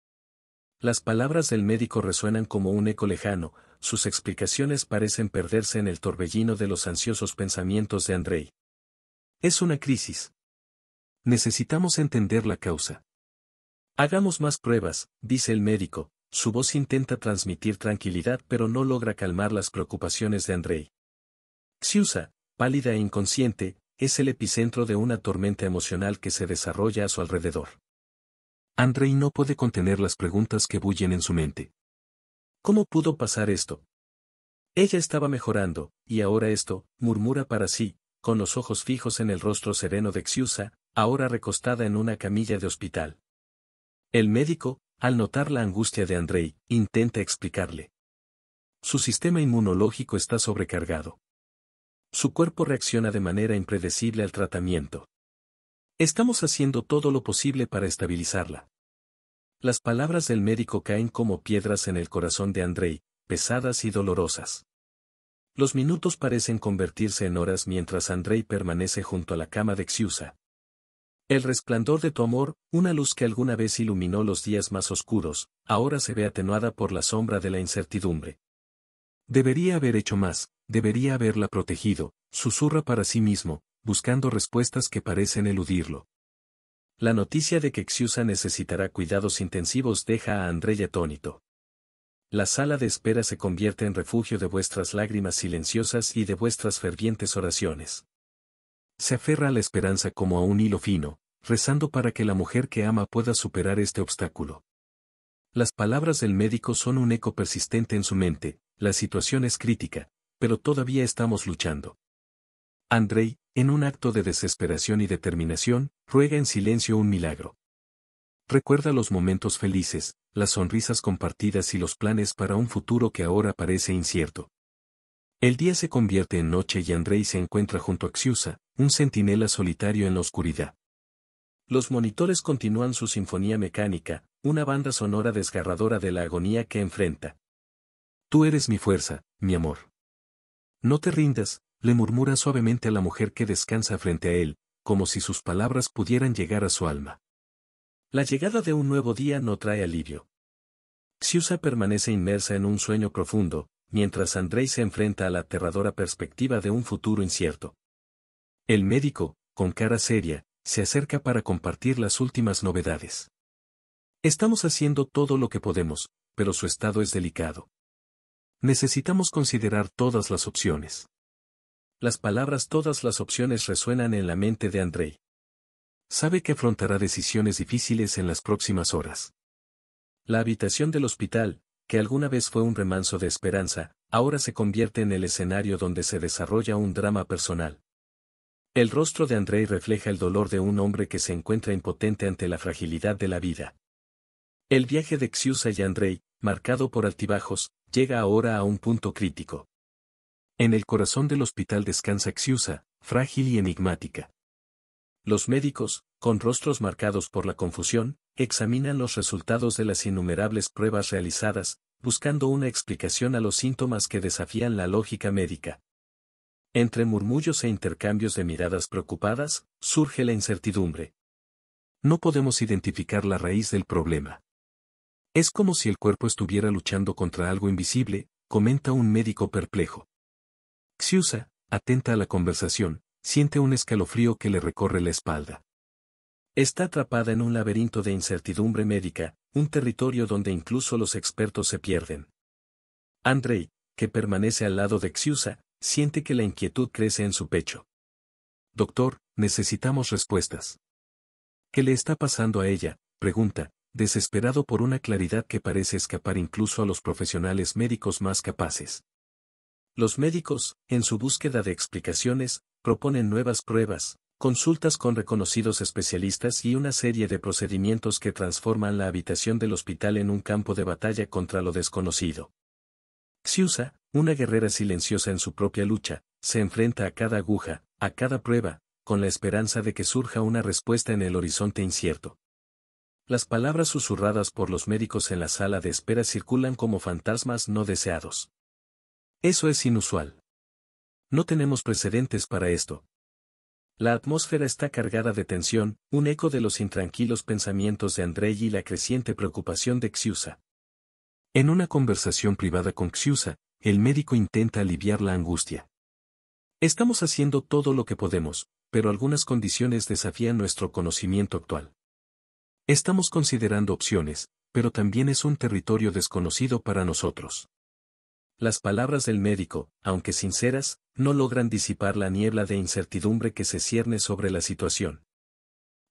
las palabras del médico resuenan como un eco lejano, sus explicaciones parecen perderse en el torbellino de los ansiosos pensamientos de Andrei. Es una crisis. Necesitamos entender la causa. Hagamos más pruebas, dice el médico, su voz intenta transmitir tranquilidad pero no logra calmar las preocupaciones de Andrei. Xiusa, pálida e inconsciente, es el epicentro de una tormenta emocional que se desarrolla a su alrededor. Andrei no puede contener las preguntas que bullen en su mente. ¿Cómo pudo pasar esto? Ella estaba mejorando, y ahora esto, murmura para sí, con los ojos fijos en el rostro sereno de Xiusa, ahora recostada en una camilla de hospital. El médico, al notar la angustia de Andrei, intenta explicarle. Su sistema inmunológico está sobrecargado. Su cuerpo reacciona de manera impredecible al tratamiento. Estamos haciendo todo lo posible para estabilizarla. Las palabras del médico caen como piedras en el corazón de Andrei, pesadas y dolorosas. Los minutos parecen convertirse en horas mientras Andrei permanece junto a la cama de Xiusa. El resplandor de tu amor, una luz que alguna vez iluminó los días más oscuros, ahora se ve atenuada por la sombra de la incertidumbre. Debería haber hecho más, debería haberla protegido, susurra para sí mismo, buscando respuestas que parecen eludirlo. La noticia de que Xiusa necesitará cuidados intensivos deja a Andrei atónito. La sala de espera se convierte en refugio de vuestras lágrimas silenciosas y de vuestras fervientes oraciones. Se aferra a la esperanza como a un hilo fino, rezando para que la mujer que ama pueda superar este obstáculo. Las palabras del médico son un eco persistente en su mente, la situación es crítica, pero todavía estamos luchando. Andrei, en un acto de desesperación y determinación, ruega en silencio un milagro. Recuerda los momentos felices, las sonrisas compartidas y los planes para un futuro que ahora parece incierto. El día se convierte en noche y Andrei se encuentra junto a Xiusa, un centinela solitario en la oscuridad. Los monitores continúan su sinfonía mecánica, una banda sonora desgarradora de la agonía que enfrenta. Tú eres mi fuerza, mi amor. No te rindas, le murmura suavemente a la mujer que descansa frente a él, como si sus palabras pudieran llegar a su alma. La llegada de un nuevo día no trae alivio. Siusa permanece inmersa en un sueño profundo, mientras Andrei se enfrenta a la aterradora perspectiva de un futuro incierto. El médico, con cara seria, se acerca para compartir las últimas novedades. Estamos haciendo todo lo que podemos, pero su estado es delicado. Necesitamos considerar todas las opciones. Las palabras todas las opciones resuenan en la mente de Andrei. Sabe que afrontará decisiones difíciles en las próximas horas. La habitación del hospital, que alguna vez fue un remanso de esperanza, ahora se convierte en el escenario donde se desarrolla un drama personal. El rostro de Andrei refleja el dolor de un hombre que se encuentra impotente ante la fragilidad de la vida. El viaje de Xiusa y Andrei, marcado por altibajos, llega ahora a un punto crítico. En el corazón del hospital descansa Xiusa, frágil y enigmática. Los médicos, con rostros marcados por la confusión, examinan los resultados de las innumerables pruebas realizadas, buscando una explicación a los síntomas que desafían la lógica médica. Entre murmullos e intercambios de miradas preocupadas, surge la incertidumbre. No podemos identificar la raíz del problema. Es como si el cuerpo estuviera luchando contra algo invisible, comenta un médico perplejo. Xiusa, atenta a la conversación, siente un escalofrío que le recorre la espalda. Está atrapada en un laberinto de incertidumbre médica, un territorio donde incluso los expertos se pierden. Andrei, que permanece al lado de Xiusa, siente que la inquietud crece en su pecho. Doctor, necesitamos respuestas. ¿Qué le está pasando a ella? pregunta, desesperado por una claridad que parece escapar incluso a los profesionales médicos más capaces. Los médicos, en su búsqueda de explicaciones, proponen nuevas pruebas, consultas con reconocidos especialistas y una serie de procedimientos que transforman la habitación del hospital en un campo de batalla contra lo desconocido. Xiusa, una guerrera silenciosa en su propia lucha, se enfrenta a cada aguja, a cada prueba, con la esperanza de que surja una respuesta en el horizonte incierto. Las palabras susurradas por los médicos en la sala de espera circulan como fantasmas no deseados. Eso es inusual. No tenemos precedentes para esto. La atmósfera está cargada de tensión, un eco de los intranquilos pensamientos de Andrei y la creciente preocupación de Xiusa. En una conversación privada con Xiusa, el médico intenta aliviar la angustia. Estamos haciendo todo lo que podemos, pero algunas condiciones desafían nuestro conocimiento actual. Estamos considerando opciones, pero también es un territorio desconocido para nosotros. Las palabras del médico, aunque sinceras, no logran disipar la niebla de incertidumbre que se cierne sobre la situación.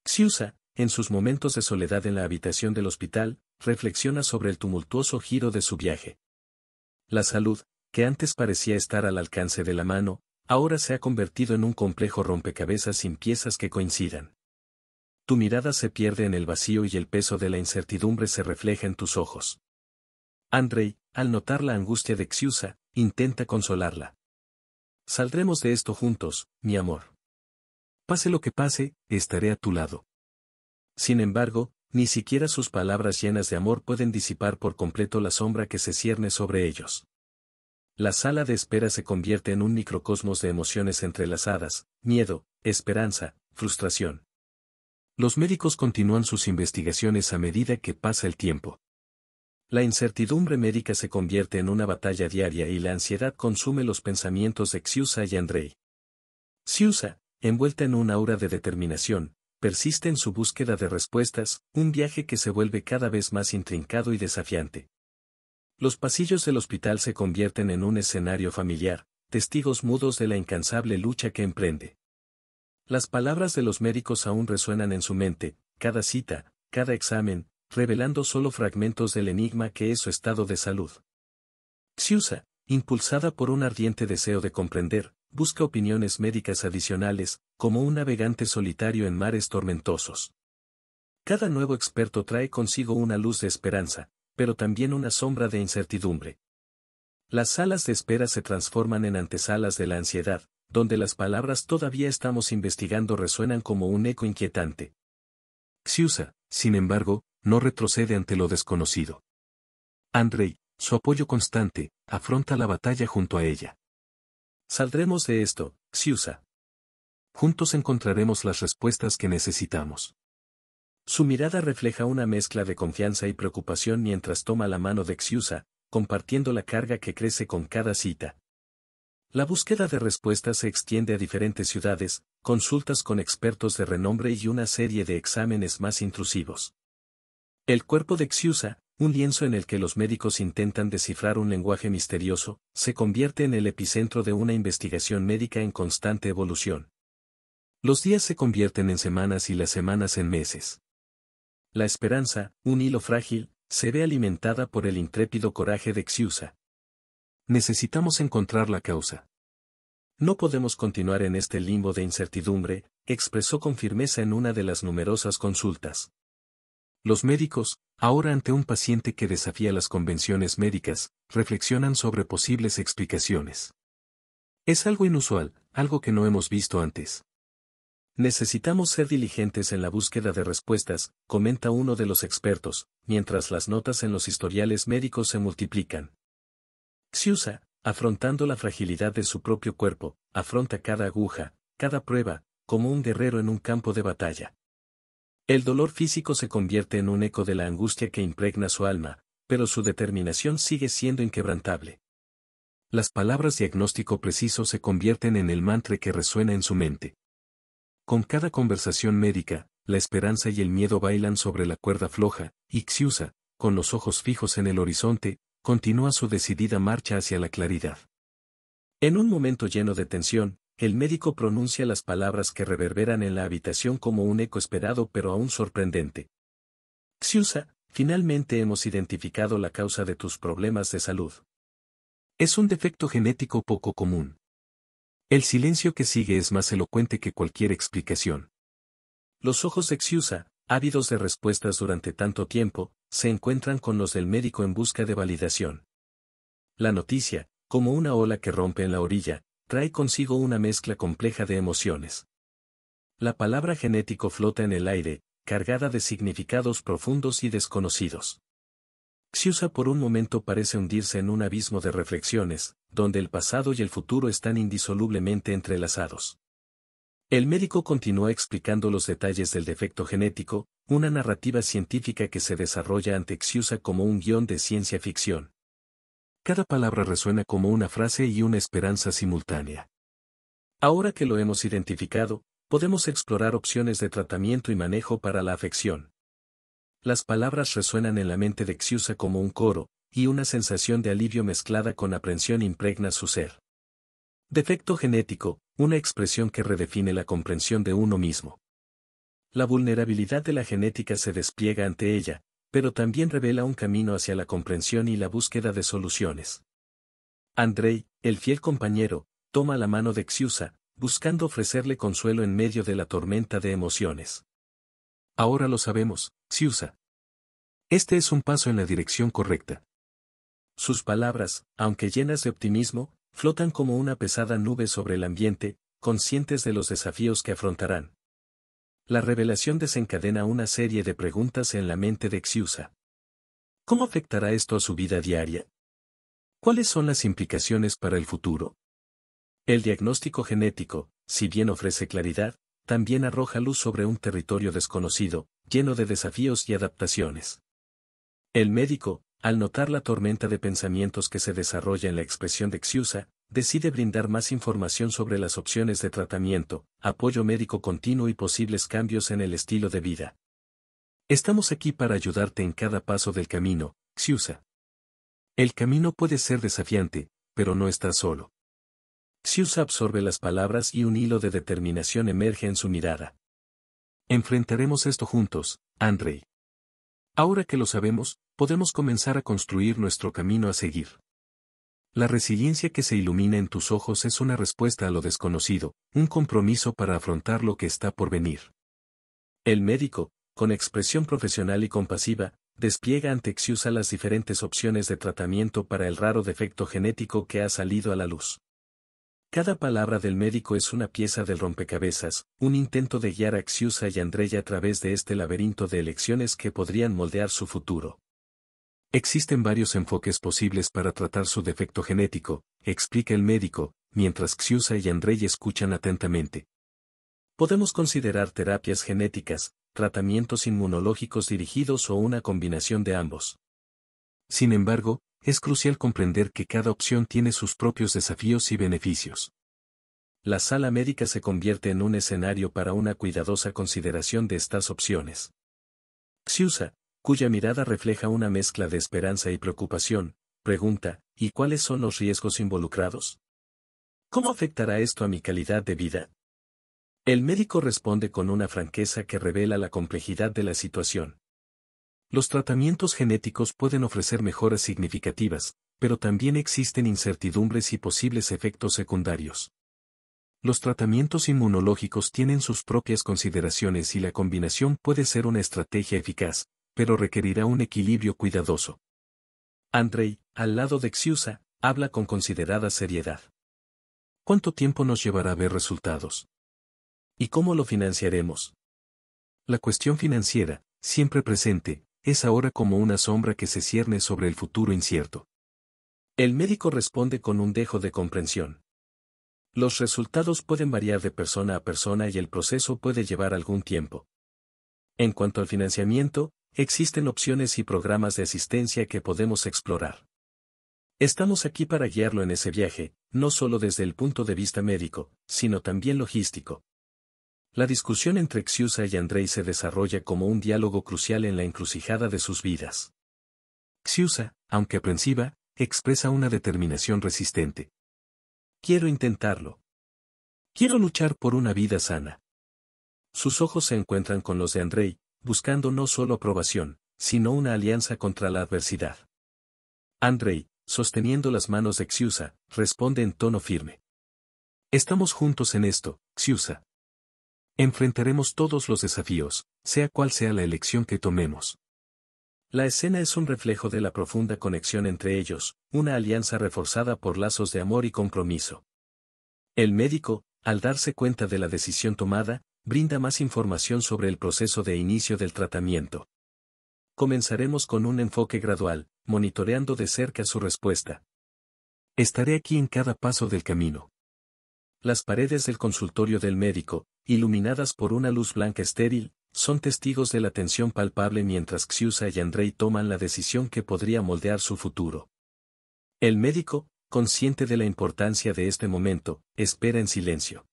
Xiusa, en sus momentos de soledad en la habitación del hospital, reflexiona sobre el tumultuoso giro de su viaje. La salud, que antes parecía estar al alcance de la mano, ahora se ha convertido en un complejo rompecabezas sin piezas que coincidan. Tu mirada se pierde en el vacío y el peso de la incertidumbre se refleja en tus ojos. Andrei, al notar la angustia de Xiusa, intenta consolarla. Saldremos de esto juntos, mi amor. Pase lo que pase, estaré a tu lado. Sin embargo, ni siquiera sus palabras llenas de amor pueden disipar por completo la sombra que se cierne sobre ellos. La sala de espera se convierte en un microcosmos de emociones entrelazadas, miedo, esperanza, frustración. Los médicos continúan sus investigaciones a medida que pasa el tiempo. La incertidumbre médica se convierte en una batalla diaria y la ansiedad consume los pensamientos de Xiusa y Andrei. Xiusa, envuelta en un aura de determinación, persiste en su búsqueda de respuestas, un viaje que se vuelve cada vez más intrincado y desafiante. Los pasillos del hospital se convierten en un escenario familiar, testigos mudos de la incansable lucha que emprende. Las palabras de los médicos aún resuenan en su mente, cada cita, cada examen, revelando solo fragmentos del enigma que es su estado de salud. Siusa, impulsada por un ardiente deseo de comprender, busca opiniones médicas adicionales, como un navegante solitario en mares tormentosos. Cada nuevo experto trae consigo una luz de esperanza, pero también una sombra de incertidumbre. Las salas de espera se transforman en antesalas de la ansiedad, donde las palabras todavía estamos investigando resuenan como un eco inquietante, Xiusa, sin embargo, no retrocede ante lo desconocido. Andrei, su apoyo constante, afronta la batalla junto a ella. Saldremos de esto, Xiusa. Juntos encontraremos las respuestas que necesitamos. Su mirada refleja una mezcla de confianza y preocupación mientras toma la mano de Xiusa, compartiendo la carga que crece con cada cita. La búsqueda de respuestas se extiende a diferentes ciudades, consultas con expertos de renombre y una serie de exámenes más intrusivos. El cuerpo de Xiusa, un lienzo en el que los médicos intentan descifrar un lenguaje misterioso, se convierte en el epicentro de una investigación médica en constante evolución. Los días se convierten en semanas y las semanas en meses. La esperanza, un hilo frágil, se ve alimentada por el intrépido coraje de Xiusa. Necesitamos encontrar la causa. No podemos continuar en este limbo de incertidumbre, expresó con firmeza en una de las numerosas consultas. Los médicos, ahora ante un paciente que desafía las convenciones médicas, reflexionan sobre posibles explicaciones. Es algo inusual, algo que no hemos visto antes. Necesitamos ser diligentes en la búsqueda de respuestas, comenta uno de los expertos, mientras las notas en los historiales médicos se multiplican. Xiusa, Afrontando la fragilidad de su propio cuerpo, afronta cada aguja, cada prueba, como un guerrero en un campo de batalla. El dolor físico se convierte en un eco de la angustia que impregna su alma, pero su determinación sigue siendo inquebrantable. Las palabras diagnóstico preciso se convierten en el mantra que resuena en su mente. Con cada conversación médica, la esperanza y el miedo bailan sobre la cuerda floja, y Xiusa, con los ojos fijos en el horizonte, continúa su decidida marcha hacia la claridad. En un momento lleno de tensión, el médico pronuncia las palabras que reverberan en la habitación como un eco esperado pero aún sorprendente. Xiusa, finalmente hemos identificado la causa de tus problemas de salud. Es un defecto genético poco común. El silencio que sigue es más elocuente que cualquier explicación. Los ojos de Xiusa, ávidos de respuestas durante tanto tiempo, se encuentran con los del médico en busca de validación. La noticia, como una ola que rompe en la orilla, trae consigo una mezcla compleja de emociones. La palabra genético flota en el aire, cargada de significados profundos y desconocidos. Xiusa por un momento parece hundirse en un abismo de reflexiones, donde el pasado y el futuro están indisolublemente entrelazados. El médico continúa explicando los detalles del defecto genético, una narrativa científica que se desarrolla ante Xiusa como un guión de ciencia ficción. Cada palabra resuena como una frase y una esperanza simultánea. Ahora que lo hemos identificado, podemos explorar opciones de tratamiento y manejo para la afección. Las palabras resuenan en la mente de Xiusa como un coro, y una sensación de alivio mezclada con aprensión impregna su ser. Defecto genético, una expresión que redefine la comprensión de uno mismo. La vulnerabilidad de la genética se despliega ante ella, pero también revela un camino hacia la comprensión y la búsqueda de soluciones. Andrei, el fiel compañero, toma la mano de Xiusa, buscando ofrecerle consuelo en medio de la tormenta de emociones. Ahora lo sabemos, Xiusa. Este es un paso en la dirección correcta. Sus palabras, aunque llenas de optimismo, flotan como una pesada nube sobre el ambiente, conscientes de los desafíos que afrontarán. La revelación desencadena una serie de preguntas en la mente de Xiusa. ¿Cómo afectará esto a su vida diaria? ¿Cuáles son las implicaciones para el futuro? El diagnóstico genético, si bien ofrece claridad, también arroja luz sobre un territorio desconocido, lleno de desafíos y adaptaciones. El médico, al notar la tormenta de pensamientos que se desarrolla en la expresión de Xiusa, decide brindar más información sobre las opciones de tratamiento, apoyo médico continuo y posibles cambios en el estilo de vida. Estamos aquí para ayudarte en cada paso del camino, Xiusa. El camino puede ser desafiante, pero no estás solo. Xiusa absorbe las palabras y un hilo de determinación emerge en su mirada. Enfrentaremos esto juntos, Andrei. Ahora que lo sabemos, podemos comenzar a construir nuestro camino a seguir. La resiliencia que se ilumina en tus ojos es una respuesta a lo desconocido, un compromiso para afrontar lo que está por venir. El médico, con expresión profesional y compasiva, despliega ante Xiusa las diferentes opciones de tratamiento para el raro defecto genético que ha salido a la luz. Cada palabra del médico es una pieza del rompecabezas, un intento de guiar a Xiusa y Andrea a través de este laberinto de elecciones que podrían moldear su futuro. Existen varios enfoques posibles para tratar su defecto genético, explica el médico, mientras Xiusa y Andrei escuchan atentamente. Podemos considerar terapias genéticas, tratamientos inmunológicos dirigidos o una combinación de ambos. Sin embargo, es crucial comprender que cada opción tiene sus propios desafíos y beneficios. La sala médica se convierte en un escenario para una cuidadosa consideración de estas opciones. Xiusa, cuya mirada refleja una mezcla de esperanza y preocupación, pregunta, ¿y cuáles son los riesgos involucrados? ¿Cómo afectará esto a mi calidad de vida? El médico responde con una franqueza que revela la complejidad de la situación. Los tratamientos genéticos pueden ofrecer mejoras significativas, pero también existen incertidumbres y posibles efectos secundarios. Los tratamientos inmunológicos tienen sus propias consideraciones y la combinación puede ser una estrategia eficaz, pero requerirá un equilibrio cuidadoso. Andrei, al lado de Xiusa, habla con considerada seriedad. ¿Cuánto tiempo nos llevará a ver resultados? ¿Y cómo lo financiaremos? La cuestión financiera, siempre presente, es ahora como una sombra que se cierne sobre el futuro incierto. El médico responde con un dejo de comprensión. Los resultados pueden variar de persona a persona y el proceso puede llevar algún tiempo. En cuanto al financiamiento, Existen opciones y programas de asistencia que podemos explorar. Estamos aquí para guiarlo en ese viaje, no solo desde el punto de vista médico, sino también logístico. La discusión entre Xiusa y Andrei se desarrolla como un diálogo crucial en la encrucijada de sus vidas. Xiusa, aunque aprensiva, expresa una determinación resistente. Quiero intentarlo. Quiero luchar por una vida sana. Sus ojos se encuentran con los de Andrei, buscando no solo aprobación, sino una alianza contra la adversidad. Andrei, sosteniendo las manos de Xiusa, responde en tono firme. Estamos juntos en esto, Xiusa. Enfrentaremos todos los desafíos, sea cual sea la elección que tomemos. La escena es un reflejo de la profunda conexión entre ellos, una alianza reforzada por lazos de amor y compromiso. El médico, al darse cuenta de la decisión tomada, brinda más información sobre el proceso de inicio del tratamiento. Comenzaremos con un enfoque gradual, monitoreando de cerca su respuesta. Estaré aquí en cada paso del camino. Las paredes del consultorio del médico, iluminadas por una luz blanca estéril, son testigos de la tensión palpable mientras Xiusa y Andrei toman la decisión que podría moldear su futuro. El médico, consciente de la importancia de este momento, espera en silencio.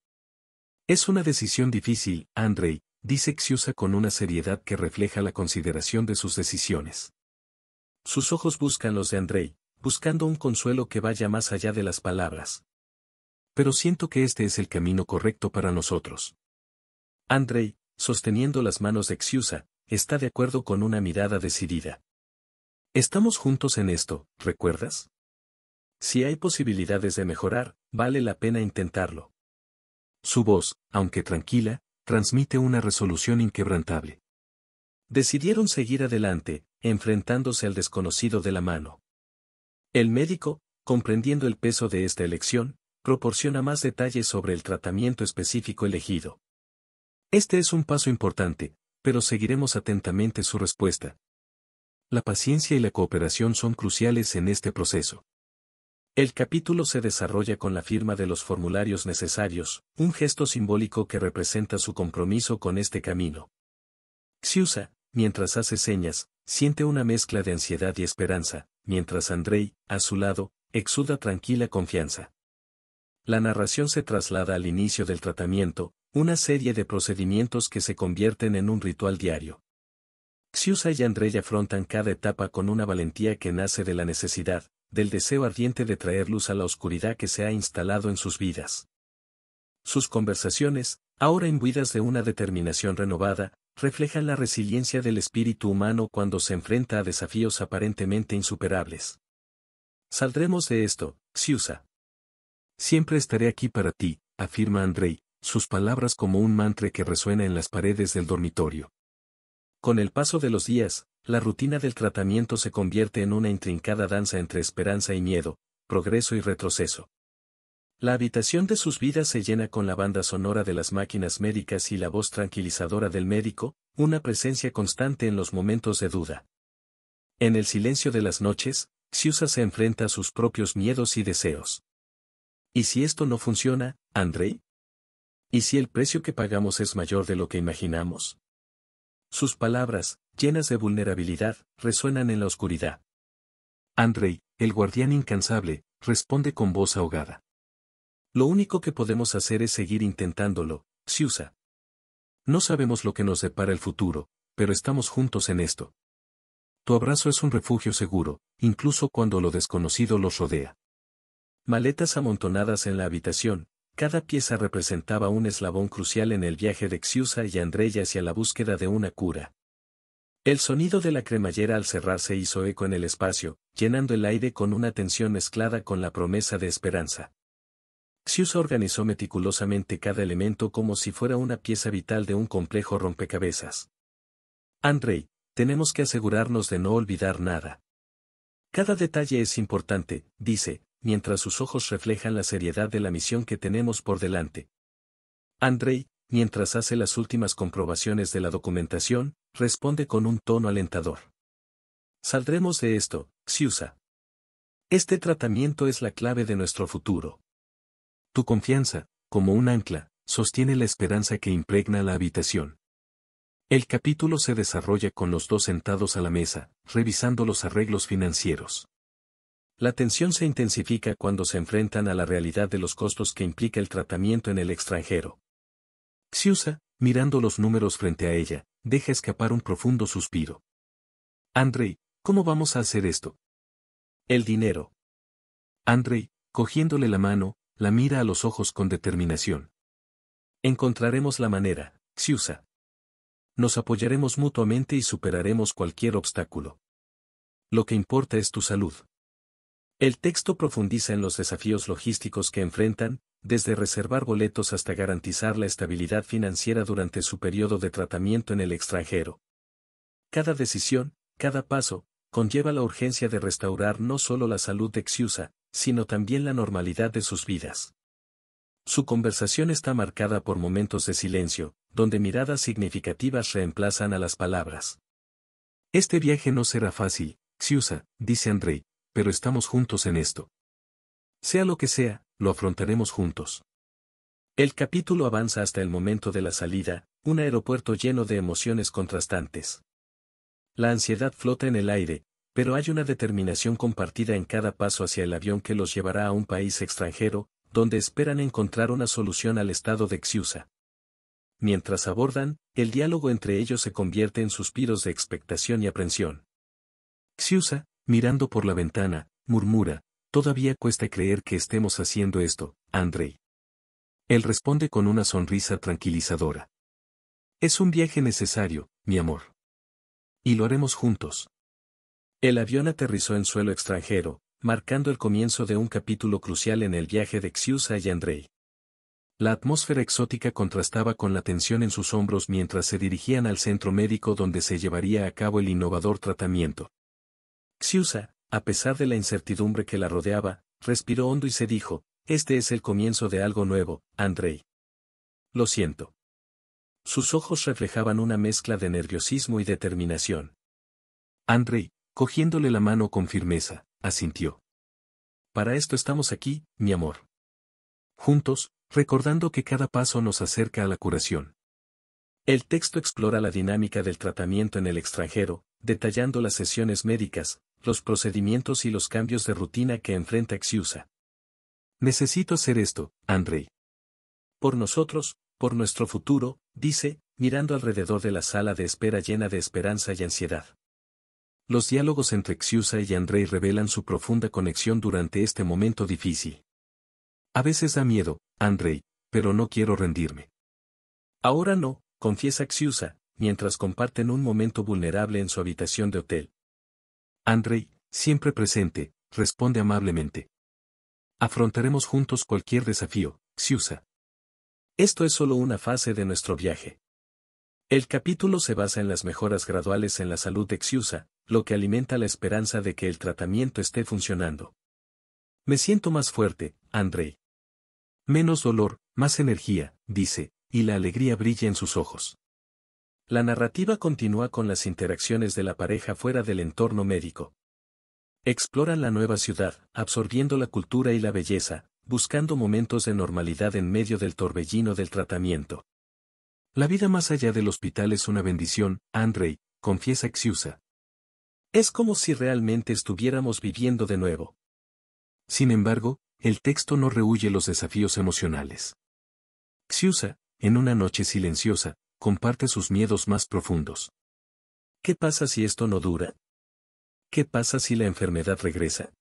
Es una decisión difícil, Andrei, dice Xiusa con una seriedad que refleja la consideración de sus decisiones. Sus ojos buscan los de Andrei, buscando un consuelo que vaya más allá de las palabras. Pero siento que este es el camino correcto para nosotros. Andrei, sosteniendo las manos de Xiusa, está de acuerdo con una mirada decidida. Estamos juntos en esto, ¿recuerdas? Si hay posibilidades de mejorar, vale la pena intentarlo. Su voz, aunque tranquila, transmite una resolución inquebrantable. Decidieron seguir adelante, enfrentándose al desconocido de la mano. El médico, comprendiendo el peso de esta elección, proporciona más detalles sobre el tratamiento específico elegido. Este es un paso importante, pero seguiremos atentamente su respuesta. La paciencia y la cooperación son cruciales en este proceso. El capítulo se desarrolla con la firma de los formularios necesarios, un gesto simbólico que representa su compromiso con este camino. Xiusa, mientras hace señas, siente una mezcla de ansiedad y esperanza, mientras Andrei, a su lado, exuda tranquila confianza. La narración se traslada al inicio del tratamiento, una serie de procedimientos que se convierten en un ritual diario. Xiusa y Andrei afrontan cada etapa con una valentía que nace de la necesidad, del deseo ardiente de traer luz a la oscuridad que se ha instalado en sus vidas. Sus conversaciones, ahora imbuidas de una determinación renovada, reflejan la resiliencia del espíritu humano cuando se enfrenta a desafíos aparentemente insuperables. Saldremos de esto, Siusa. Siempre estaré aquí para ti, afirma Andrei, sus palabras como un mantra que resuena en las paredes del dormitorio. Con el paso de los días, la rutina del tratamiento se convierte en una intrincada danza entre esperanza y miedo, progreso y retroceso. La habitación de sus vidas se llena con la banda sonora de las máquinas médicas y la voz tranquilizadora del médico, una presencia constante en los momentos de duda. En el silencio de las noches, Xiusa se enfrenta a sus propios miedos y deseos. ¿Y si esto no funciona, Andrei? ¿Y si el precio que pagamos es mayor de lo que imaginamos? Sus palabras, llenas de vulnerabilidad, resuenan en la oscuridad. Andrei, el guardián incansable, responde con voz ahogada. Lo único que podemos hacer es seguir intentándolo, Siusa. No sabemos lo que nos depara el futuro, pero estamos juntos en esto. Tu abrazo es un refugio seguro, incluso cuando lo desconocido los rodea. Maletas amontonadas en la habitación, cada pieza representaba un eslabón crucial en el viaje de Xiusa y Andrei hacia la búsqueda de una cura, el sonido de la cremallera al cerrarse hizo eco en el espacio, llenando el aire con una tensión mezclada con la promesa de esperanza. Xius organizó meticulosamente cada elemento como si fuera una pieza vital de un complejo rompecabezas. Andrei, tenemos que asegurarnos de no olvidar nada. Cada detalle es importante, dice, mientras sus ojos reflejan la seriedad de la misión que tenemos por delante. Andrei, mientras hace las últimas comprobaciones de la documentación, responde con un tono alentador. Saldremos de esto, usa. Este tratamiento es la clave de nuestro futuro. Tu confianza, como un ancla, sostiene la esperanza que impregna la habitación. El capítulo se desarrolla con los dos sentados a la mesa, revisando los arreglos financieros. La tensión se intensifica cuando se enfrentan a la realidad de los costos que implica el tratamiento en el extranjero. Xiusa, mirando los números frente a ella, deja escapar un profundo suspiro. Andrei, ¿cómo vamos a hacer esto? El dinero. Andrei, cogiéndole la mano, la mira a los ojos con determinación. Encontraremos la manera, Xiusa. Nos apoyaremos mutuamente y superaremos cualquier obstáculo. Lo que importa es tu salud. El texto profundiza en los desafíos logísticos que enfrentan, desde reservar boletos hasta garantizar la estabilidad financiera durante su periodo de tratamiento en el extranjero. Cada decisión, cada paso, conlleva la urgencia de restaurar no solo la salud de Xiusa, sino también la normalidad de sus vidas. Su conversación está marcada por momentos de silencio, donde miradas significativas reemplazan a las palabras. Este viaje no será fácil, Xiusa, dice Andrei, pero estamos juntos en esto. Sea lo que sea, lo afrontaremos juntos. El capítulo avanza hasta el momento de la salida, un aeropuerto lleno de emociones contrastantes. La ansiedad flota en el aire, pero hay una determinación compartida en cada paso hacia el avión que los llevará a un país extranjero, donde esperan encontrar una solución al estado de Xiusa. Mientras abordan, el diálogo entre ellos se convierte en suspiros de expectación y aprensión. Xiusa, mirando por la ventana, murmura, Todavía cuesta creer que estemos haciendo esto, Andrei. Él responde con una sonrisa tranquilizadora. Es un viaje necesario, mi amor. Y lo haremos juntos. El avión aterrizó en suelo extranjero, marcando el comienzo de un capítulo crucial en el viaje de Xiusa y Andrei. La atmósfera exótica contrastaba con la tensión en sus hombros mientras se dirigían al centro médico donde se llevaría a cabo el innovador tratamiento. Xiusa, a pesar de la incertidumbre que la rodeaba, respiró hondo y se dijo, este es el comienzo de algo nuevo, Andrei. Lo siento. Sus ojos reflejaban una mezcla de nerviosismo y determinación. Andrei, cogiéndole la mano con firmeza, asintió. Para esto estamos aquí, mi amor. Juntos, recordando que cada paso nos acerca a la curación. El texto explora la dinámica del tratamiento en el extranjero, detallando las sesiones médicas, los procedimientos y los cambios de rutina que enfrenta Xiusa. Necesito hacer esto, Andrei. Por nosotros, por nuestro futuro, dice, mirando alrededor de la sala de espera llena de esperanza y ansiedad. Los diálogos entre Xiusa y Andrei revelan su profunda conexión durante este momento difícil. A veces da miedo, Andrei, pero no quiero rendirme. Ahora no, confiesa Xiusa, mientras comparten un momento vulnerable en su habitación de hotel. Andrei, siempre presente, responde amablemente. Afrontaremos juntos cualquier desafío, Xiusa. Esto es solo una fase de nuestro viaje. El capítulo se basa en las mejoras graduales en la salud de Xiusa, lo que alimenta la esperanza de que el tratamiento esté funcionando. Me siento más fuerte, Andrei. Menos dolor, más energía, dice, y la alegría brilla en sus ojos. La narrativa continúa con las interacciones de la pareja fuera del entorno médico. Exploran la nueva ciudad, absorbiendo la cultura y la belleza, buscando momentos de normalidad en medio del torbellino del tratamiento. La vida más allá del hospital es una bendición, Andrei, confiesa Xiusa. Es como si realmente estuviéramos viviendo de nuevo. Sin embargo, el texto no rehuye los desafíos emocionales. Xiusa, en una noche silenciosa, comparte sus miedos más profundos. ¿Qué pasa si esto no dura? ¿Qué pasa si la enfermedad regresa?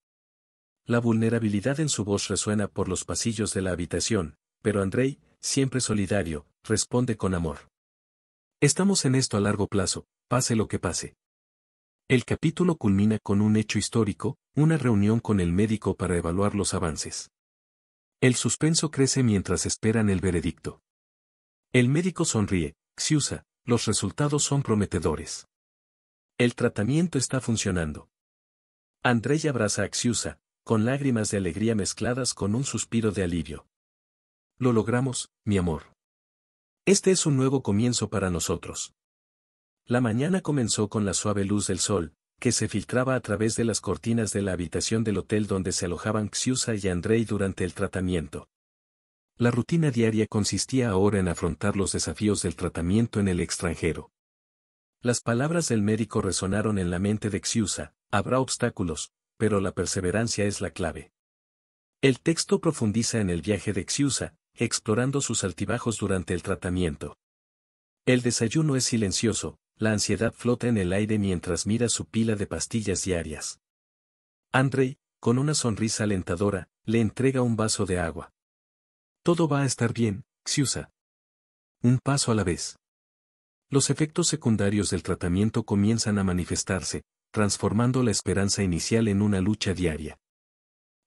La vulnerabilidad en su voz resuena por los pasillos de la habitación, pero Andrei, siempre solidario, responde con amor. Estamos en esto a largo plazo, pase lo que pase. El capítulo culmina con un hecho histórico, una reunión con el médico para evaluar los avances. El suspenso crece mientras esperan el veredicto. El médico sonríe, Xiusa, los resultados son prometedores. El tratamiento está funcionando. Andrei abraza a Xiusa, con lágrimas de alegría mezcladas con un suspiro de alivio. Lo logramos, mi amor. Este es un nuevo comienzo para nosotros. La mañana comenzó con la suave luz del sol, que se filtraba a través de las cortinas de la habitación del hotel donde se alojaban Xiusa y Andrei durante el tratamiento. La rutina diaria consistía ahora en afrontar los desafíos del tratamiento en el extranjero. Las palabras del médico resonaron en la mente de Xiusa, habrá obstáculos, pero la perseverancia es la clave. El texto profundiza en el viaje de Xiusa, explorando sus altibajos durante el tratamiento. El desayuno es silencioso, la ansiedad flota en el aire mientras mira su pila de pastillas diarias. Andrei, con una sonrisa alentadora, le entrega un vaso de agua. Todo va a estar bien, Xiusa. Un paso a la vez. Los efectos secundarios del tratamiento comienzan a manifestarse, transformando la esperanza inicial en una lucha diaria.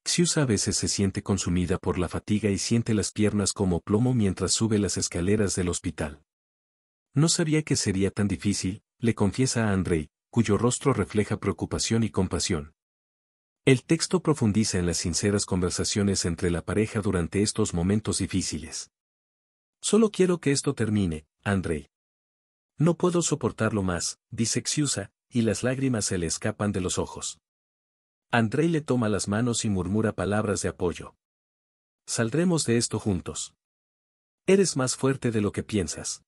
Xiusa a veces se siente consumida por la fatiga y siente las piernas como plomo mientras sube las escaleras del hospital. No sabía que sería tan difícil, le confiesa a Andrei, cuyo rostro refleja preocupación y compasión. El texto profundiza en las sinceras conversaciones entre la pareja durante estos momentos difíciles. Solo quiero que esto termine, Andrei. No puedo soportarlo más, dice Xiusa, y las lágrimas se le escapan de los ojos. Andrei le toma las manos y murmura palabras de apoyo. Saldremos de esto juntos. Eres más fuerte de lo que piensas.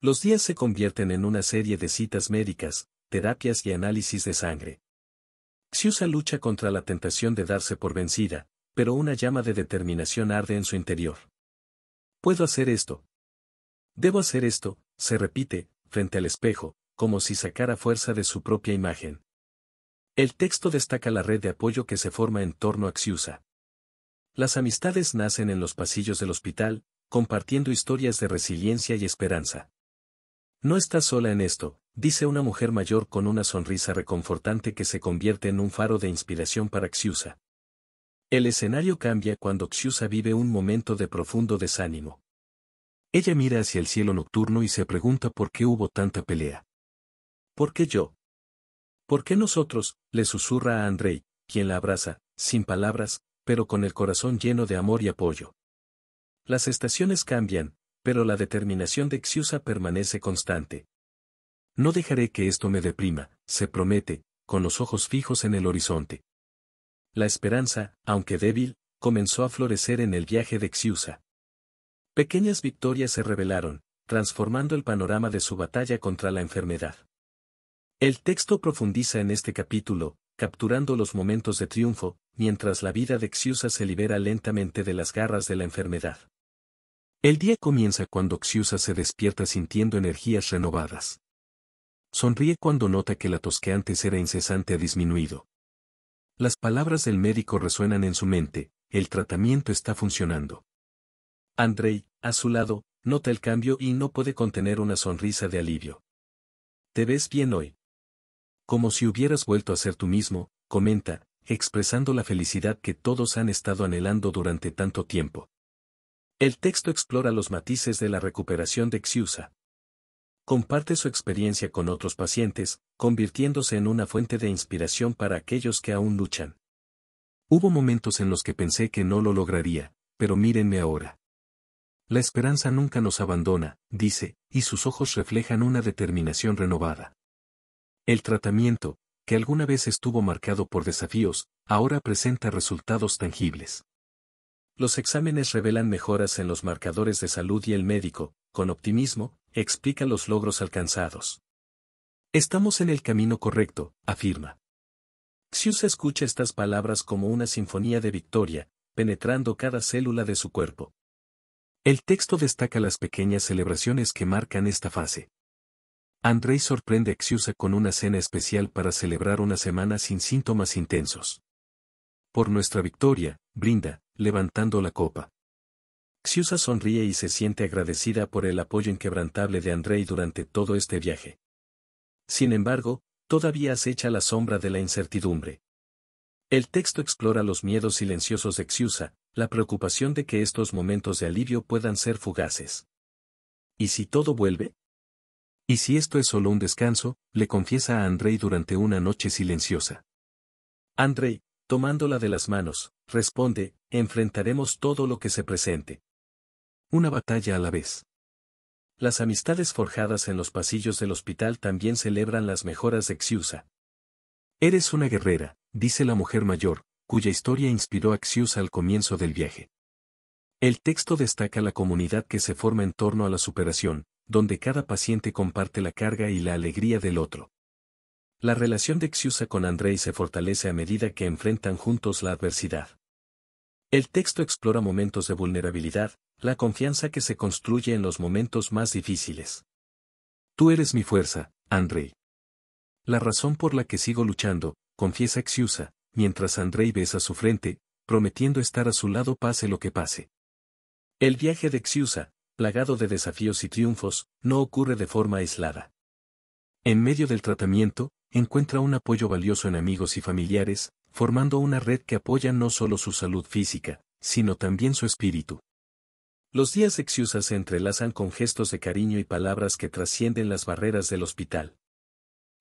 Los días se convierten en una serie de citas médicas, terapias y análisis de sangre. Xiusa lucha contra la tentación de darse por vencida, pero una llama de determinación arde en su interior. Puedo hacer esto. Debo hacer esto, se repite, frente al espejo, como si sacara fuerza de su propia imagen. El texto destaca la red de apoyo que se forma en torno a Xiusa. Las amistades nacen en los pasillos del hospital, compartiendo historias de resiliencia y esperanza. No está sola en esto, dice una mujer mayor con una sonrisa reconfortante que se convierte en un faro de inspiración para Xiusa. El escenario cambia cuando Xiusa vive un momento de profundo desánimo. Ella mira hacia el cielo nocturno y se pregunta por qué hubo tanta pelea. ¿Por qué yo? ¿Por qué nosotros? le susurra a Andrei, quien la abraza, sin palabras, pero con el corazón lleno de amor y apoyo. Las estaciones cambian, pero la determinación de Xiusa permanece constante. No dejaré que esto me deprima, se promete, con los ojos fijos en el horizonte. La esperanza, aunque débil, comenzó a florecer en el viaje de Xiusa. Pequeñas victorias se revelaron, transformando el panorama de su batalla contra la enfermedad. El texto profundiza en este capítulo, capturando los momentos de triunfo, mientras la vida de Xiusa se libera lentamente de las garras de la enfermedad. El día comienza cuando Xiusa se despierta sintiendo energías renovadas. Sonríe cuando nota que la tos que antes era incesante ha disminuido. Las palabras del médico resuenan en su mente, el tratamiento está funcionando. Andrei, a su lado, nota el cambio y no puede contener una sonrisa de alivio. Te ves bien hoy. Como si hubieras vuelto a ser tú mismo, comenta, expresando la felicidad que todos han estado anhelando durante tanto tiempo. El texto explora los matices de la recuperación de Xiusa comparte su experiencia con otros pacientes, convirtiéndose en una fuente de inspiración para aquellos que aún luchan. Hubo momentos en los que pensé que no lo lograría, pero mírenme ahora. La esperanza nunca nos abandona, dice, y sus ojos reflejan una determinación renovada. El tratamiento, que alguna vez estuvo marcado por desafíos, ahora presenta resultados tangibles. Los exámenes revelan mejoras en los marcadores de salud y el médico, con optimismo, explica los logros alcanzados. Estamos en el camino correcto, afirma. Xiusa escucha estas palabras como una sinfonía de victoria, penetrando cada célula de su cuerpo. El texto destaca las pequeñas celebraciones que marcan esta fase. Andrei sorprende a Xiusa con una cena especial para celebrar una semana sin síntomas intensos. Por nuestra victoria, brinda, levantando la copa. Xiusa sonríe y se siente agradecida por el apoyo inquebrantable de Andrei durante todo este viaje. Sin embargo, todavía acecha la sombra de la incertidumbre. El texto explora los miedos silenciosos de Xiusa, la preocupación de que estos momentos de alivio puedan ser fugaces. ¿Y si todo vuelve? ¿Y si esto es solo un descanso? le confiesa a Andrei durante una noche silenciosa. Andrei, tomándola de las manos, responde, enfrentaremos todo lo que se presente. Una batalla a la vez. Las amistades forjadas en los pasillos del hospital también celebran las mejoras de Xiusa. Eres una guerrera, dice la mujer mayor, cuya historia inspiró a Xiusa al comienzo del viaje. El texto destaca la comunidad que se forma en torno a la superación, donde cada paciente comparte la carga y la alegría del otro. La relación de Xiusa con Andrei se fortalece a medida que enfrentan juntos la adversidad. El texto explora momentos de vulnerabilidad, la confianza que se construye en los momentos más difíciles. Tú eres mi fuerza, Andrei. La razón por la que sigo luchando, confiesa Xiusa, mientras Andrei besa su frente, prometiendo estar a su lado pase lo que pase. El viaje de Xiusa, plagado de desafíos y triunfos, no ocurre de forma aislada. En medio del tratamiento, encuentra un apoyo valioso en amigos y familiares, formando una red que apoya no solo su salud física, sino también su espíritu. Los días exiusas se entrelazan con gestos de cariño y palabras que trascienden las barreras del hospital.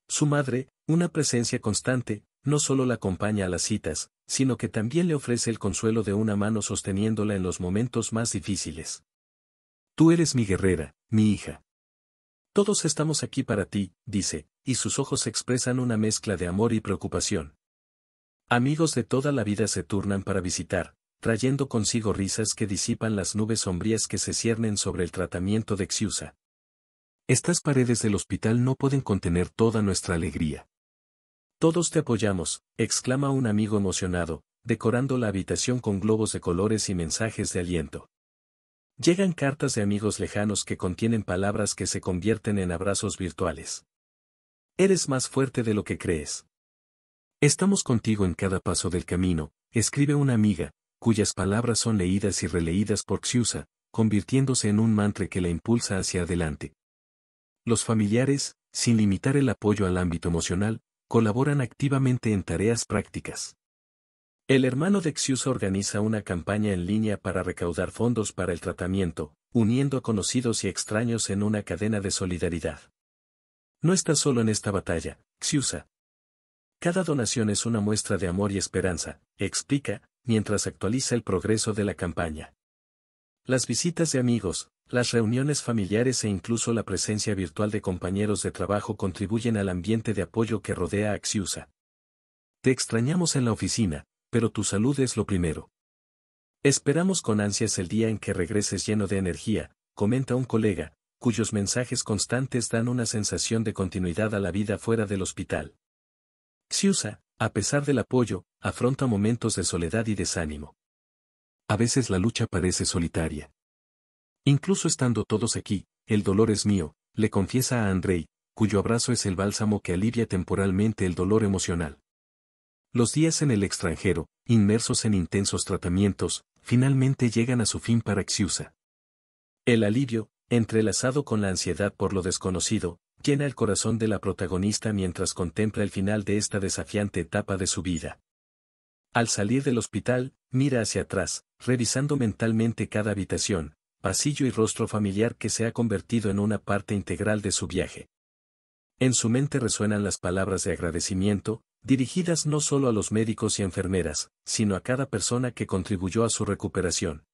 Su madre, una presencia constante, no solo la acompaña a las citas, sino que también le ofrece el consuelo de una mano sosteniéndola en los momentos más difíciles. Tú eres mi guerrera, mi hija. Todos estamos aquí para ti, dice, y sus ojos expresan una mezcla de amor y preocupación. Amigos de toda la vida se turnan para visitar, trayendo consigo risas que disipan las nubes sombrías que se ciernen sobre el tratamiento de Xiusa. Estas paredes del hospital no pueden contener toda nuestra alegría. Todos te apoyamos, exclama un amigo emocionado, decorando la habitación con globos de colores y mensajes de aliento. Llegan cartas de amigos lejanos que contienen palabras que se convierten en abrazos virtuales. Eres más fuerte de lo que crees. Estamos contigo en cada paso del camino, escribe una amiga, cuyas palabras son leídas y releídas por Xiusa, convirtiéndose en un mantra que la impulsa hacia adelante. Los familiares, sin limitar el apoyo al ámbito emocional, colaboran activamente en tareas prácticas. El hermano de Xiusa organiza una campaña en línea para recaudar fondos para el tratamiento, uniendo a conocidos y extraños en una cadena de solidaridad. No estás solo en esta batalla, Xiusa, cada donación es una muestra de amor y esperanza, explica, mientras actualiza el progreso de la campaña. Las visitas de amigos, las reuniones familiares e incluso la presencia virtual de compañeros de trabajo contribuyen al ambiente de apoyo que rodea a Axiusa. Te extrañamos en la oficina, pero tu salud es lo primero. Esperamos con ansias el día en que regreses lleno de energía, comenta un colega, cuyos mensajes constantes dan una sensación de continuidad a la vida fuera del hospital. Xiusa, a pesar del apoyo, afronta momentos de soledad y desánimo. A veces la lucha parece solitaria. Incluso estando todos aquí, el dolor es mío, le confiesa a Andrei, cuyo abrazo es el bálsamo que alivia temporalmente el dolor emocional. Los días en el extranjero, inmersos en intensos tratamientos, finalmente llegan a su fin para Xiusa. El alivio, entrelazado con la ansiedad por lo desconocido, llena el corazón de la protagonista mientras contempla el final de esta desafiante etapa de su vida. Al salir del hospital, mira hacia atrás, revisando mentalmente cada habitación, pasillo y rostro familiar que se ha convertido en una parte integral de su viaje. En su mente resuenan las palabras de agradecimiento, dirigidas no solo a los médicos y enfermeras, sino a cada persona que contribuyó a su recuperación.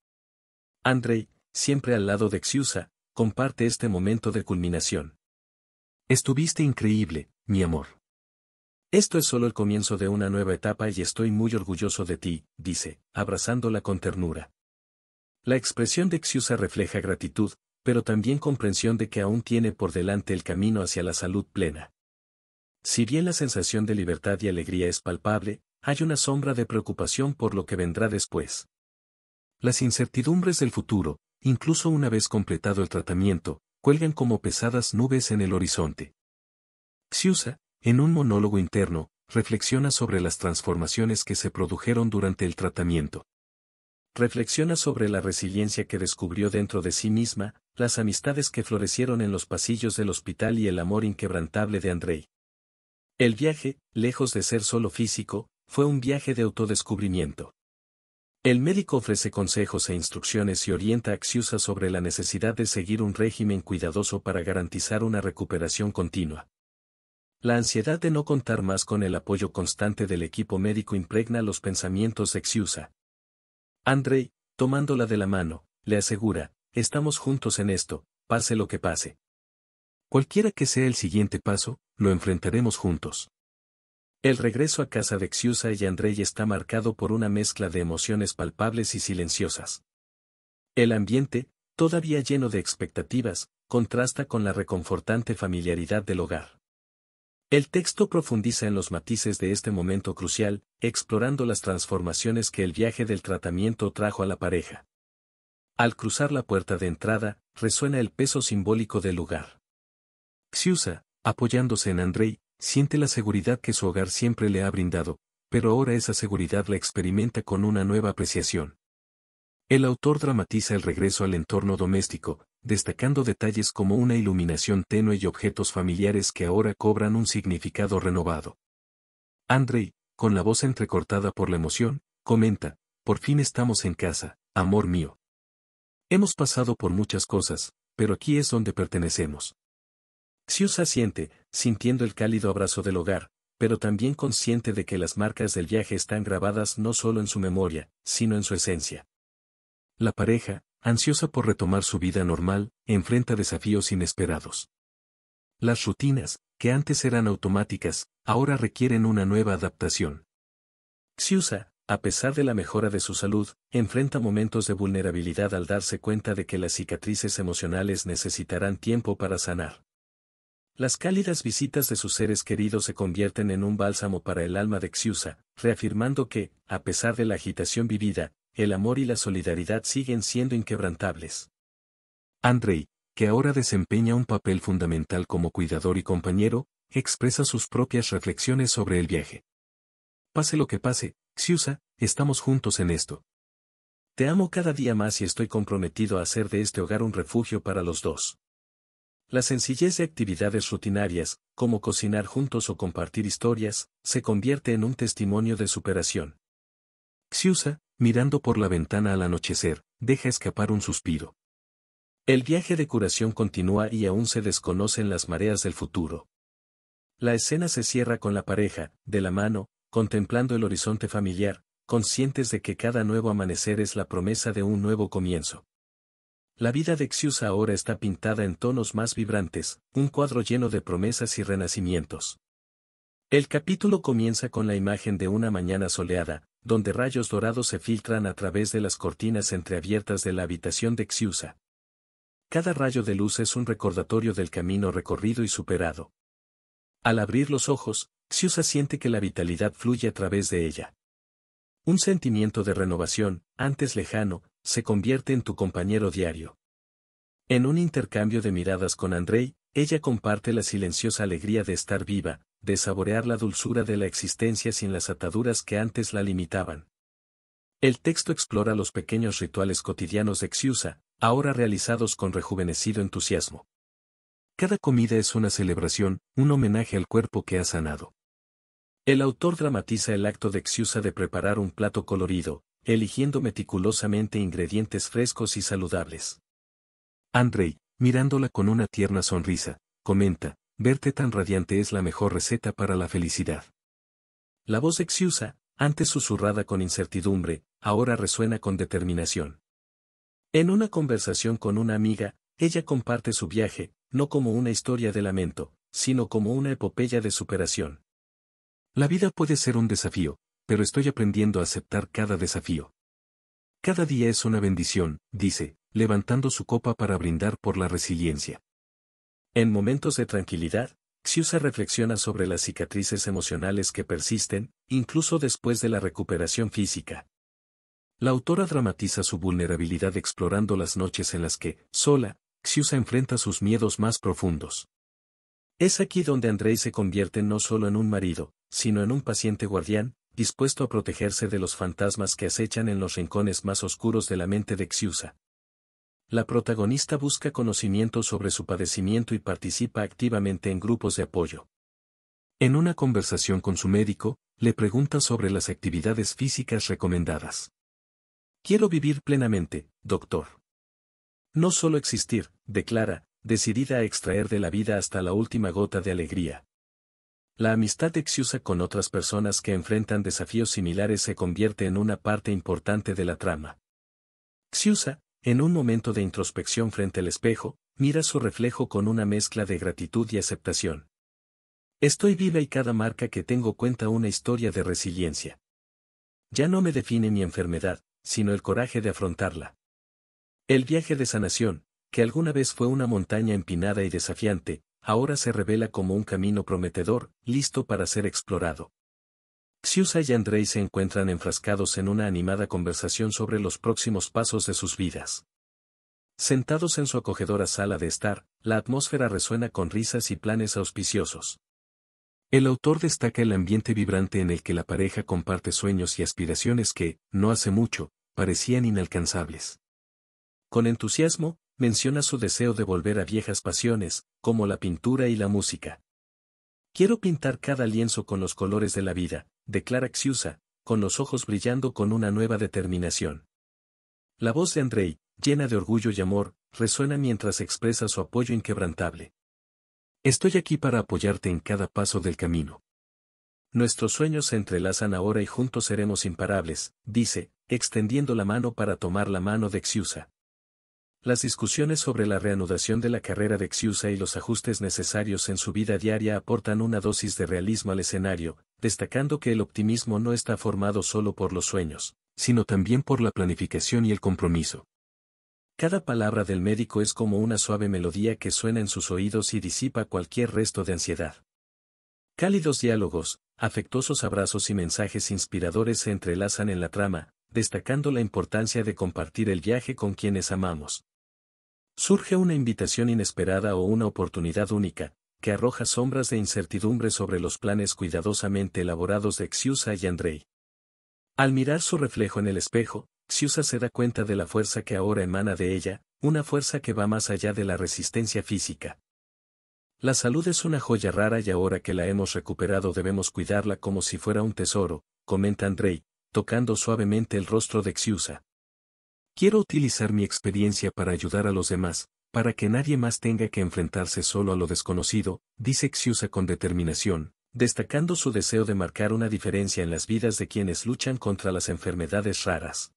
Andrei, siempre al lado de Xiusa, comparte este momento de culminación. Estuviste increíble, mi amor. Esto es solo el comienzo de una nueva etapa y estoy muy orgulloso de ti, dice, abrazándola con ternura. La expresión de Xiusa refleja gratitud, pero también comprensión de que aún tiene por delante el camino hacia la salud plena. Si bien la sensación de libertad y alegría es palpable, hay una sombra de preocupación por lo que vendrá después. Las incertidumbres del futuro, incluso una vez completado el tratamiento, cuelgan como pesadas nubes en el horizonte. Xiusa, en un monólogo interno, reflexiona sobre las transformaciones que se produjeron durante el tratamiento. Reflexiona sobre la resiliencia que descubrió dentro de sí misma, las amistades que florecieron en los pasillos del hospital y el amor inquebrantable de Andrei. El viaje, lejos de ser solo físico, fue un viaje de autodescubrimiento. El médico ofrece consejos e instrucciones y orienta a Xiusa sobre la necesidad de seguir un régimen cuidadoso para garantizar una recuperación continua. La ansiedad de no contar más con el apoyo constante del equipo médico impregna los pensamientos de Xiusa. Andrei, tomándola de la mano, le asegura, estamos juntos en esto, pase lo que pase. Cualquiera que sea el siguiente paso, lo enfrentaremos juntos. El regreso a casa de Xiusa y Andrei está marcado por una mezcla de emociones palpables y silenciosas. El ambiente, todavía lleno de expectativas, contrasta con la reconfortante familiaridad del hogar. El texto profundiza en los matices de este momento crucial, explorando las transformaciones que el viaje del tratamiento trajo a la pareja. Al cruzar la puerta de entrada, resuena el peso simbólico del lugar. Xiusa, apoyándose en Andrei, siente la seguridad que su hogar siempre le ha brindado, pero ahora esa seguridad la experimenta con una nueva apreciación. El autor dramatiza el regreso al entorno doméstico, destacando detalles como una iluminación tenue y objetos familiares que ahora cobran un significado renovado. Andrei, con la voz entrecortada por la emoción, comenta, por fin estamos en casa, amor mío. Hemos pasado por muchas cosas, pero aquí es donde pertenecemos. Usa siente, sintiendo el cálido abrazo del hogar, pero también consciente de que las marcas del viaje están grabadas no solo en su memoria, sino en su esencia. La pareja, ansiosa por retomar su vida normal, enfrenta desafíos inesperados. Las rutinas, que antes eran automáticas, ahora requieren una nueva adaptación. Xiusa, a pesar de la mejora de su salud, enfrenta momentos de vulnerabilidad al darse cuenta de que las cicatrices emocionales necesitarán tiempo para sanar. Las cálidas visitas de sus seres queridos se convierten en un bálsamo para el alma de Xiusa, reafirmando que, a pesar de la agitación vivida, el amor y la solidaridad siguen siendo inquebrantables. Andrei, que ahora desempeña un papel fundamental como cuidador y compañero, expresa sus propias reflexiones sobre el viaje. Pase lo que pase, Xiusa, estamos juntos en esto. Te amo cada día más y estoy comprometido a hacer de este hogar un refugio para los dos. La sencillez de actividades rutinarias, como cocinar juntos o compartir historias, se convierte en un testimonio de superación. Xiusa, mirando por la ventana al anochecer, deja escapar un suspiro. El viaje de curación continúa y aún se desconocen las mareas del futuro. La escena se cierra con la pareja, de la mano, contemplando el horizonte familiar, conscientes de que cada nuevo amanecer es la promesa de un nuevo comienzo. La vida de Xiusa ahora está pintada en tonos más vibrantes, un cuadro lleno de promesas y renacimientos. El capítulo comienza con la imagen de una mañana soleada, donde rayos dorados se filtran a través de las cortinas entreabiertas de la habitación de Xiusa. Cada rayo de luz es un recordatorio del camino recorrido y superado. Al abrir los ojos, Xiusa siente que la vitalidad fluye a través de ella. Un sentimiento de renovación, antes lejano, se convierte en tu compañero diario. En un intercambio de miradas con Andrei, ella comparte la silenciosa alegría de estar viva, de saborear la dulzura de la existencia sin las ataduras que antes la limitaban. El texto explora los pequeños rituales cotidianos de Xiusa, ahora realizados con rejuvenecido entusiasmo. Cada comida es una celebración, un homenaje al cuerpo que ha sanado. El autor dramatiza el acto de Xiusa de preparar un plato colorido, eligiendo meticulosamente ingredientes frescos y saludables. Andrei, mirándola con una tierna sonrisa, comenta, verte tan radiante es la mejor receta para la felicidad. La voz exciusa, antes susurrada con incertidumbre, ahora resuena con determinación. En una conversación con una amiga, ella comparte su viaje, no como una historia de lamento, sino como una epopeya de superación. La vida puede ser un desafío, pero estoy aprendiendo a aceptar cada desafío. Cada día es una bendición, dice, levantando su copa para brindar por la resiliencia. En momentos de tranquilidad, Xiusa reflexiona sobre las cicatrices emocionales que persisten, incluso después de la recuperación física. La autora dramatiza su vulnerabilidad explorando las noches en las que, sola, Xiusa enfrenta sus miedos más profundos. Es aquí donde Andrei se convierte no solo en un marido, sino en un paciente guardián, dispuesto a protegerse de los fantasmas que acechan en los rincones más oscuros de la mente de Xiusa. La protagonista busca conocimiento sobre su padecimiento y participa activamente en grupos de apoyo. En una conversación con su médico, le pregunta sobre las actividades físicas recomendadas. Quiero vivir plenamente, doctor. No solo existir, declara, decidida a extraer de la vida hasta la última gota de alegría. La amistad Xiusa con otras personas que enfrentan desafíos similares se convierte en una parte importante de la trama. Xiusa, en un momento de introspección frente al espejo, mira su reflejo con una mezcla de gratitud y aceptación. Estoy viva y cada marca que tengo cuenta una historia de resiliencia. Ya no me define mi enfermedad, sino el coraje de afrontarla. El viaje de sanación, que alguna vez fue una montaña empinada y desafiante, ahora se revela como un camino prometedor, listo para ser explorado. Xiusa y Andrei se encuentran enfrascados en una animada conversación sobre los próximos pasos de sus vidas. Sentados en su acogedora sala de estar, la atmósfera resuena con risas y planes auspiciosos. El autor destaca el ambiente vibrante en el que la pareja comparte sueños y aspiraciones que, no hace mucho, parecían inalcanzables. Con entusiasmo, menciona su deseo de volver a viejas pasiones, como la pintura y la música. Quiero pintar cada lienzo con los colores de la vida, declara Xiusa, con los ojos brillando con una nueva determinación. La voz de Andrei, llena de orgullo y amor, resuena mientras expresa su apoyo inquebrantable. Estoy aquí para apoyarte en cada paso del camino. Nuestros sueños se entrelazan ahora y juntos seremos imparables, dice, extendiendo la mano para tomar la mano de Xiusa. Las discusiones sobre la reanudación de la carrera de Xiusa y los ajustes necesarios en su vida diaria aportan una dosis de realismo al escenario, destacando que el optimismo no está formado solo por los sueños, sino también por la planificación y el compromiso. Cada palabra del médico es como una suave melodía que suena en sus oídos y disipa cualquier resto de ansiedad. Cálidos diálogos, afectuosos abrazos y mensajes inspiradores se entrelazan en la trama, destacando la importancia de compartir el viaje con quienes amamos, Surge una invitación inesperada o una oportunidad única, que arroja sombras de incertidumbre sobre los planes cuidadosamente elaborados de Xiusa y Andrei. Al mirar su reflejo en el espejo, Xiusa se da cuenta de la fuerza que ahora emana de ella, una fuerza que va más allá de la resistencia física. La salud es una joya rara y ahora que la hemos recuperado debemos cuidarla como si fuera un tesoro, comenta Andrei, tocando suavemente el rostro de Xiusa. Quiero utilizar mi experiencia para ayudar a los demás, para que nadie más tenga que enfrentarse solo a lo desconocido, dice Xiusa con determinación, destacando su deseo de marcar una diferencia en las vidas de quienes luchan contra las enfermedades raras.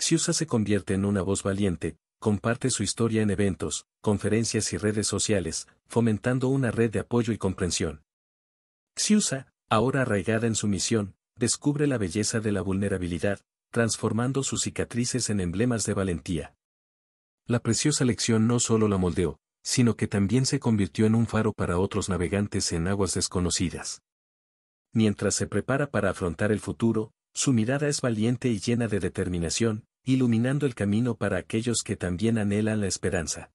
Xiusa se convierte en una voz valiente, comparte su historia en eventos, conferencias y redes sociales, fomentando una red de apoyo y comprensión. Xiusa, ahora arraigada en su misión, descubre la belleza de la vulnerabilidad, transformando sus cicatrices en emblemas de valentía. La preciosa lección no solo la moldeó, sino que también se convirtió en un faro para otros navegantes en aguas desconocidas. Mientras se prepara para afrontar el futuro, su mirada es valiente y llena de determinación, iluminando el camino para aquellos que también anhelan la esperanza.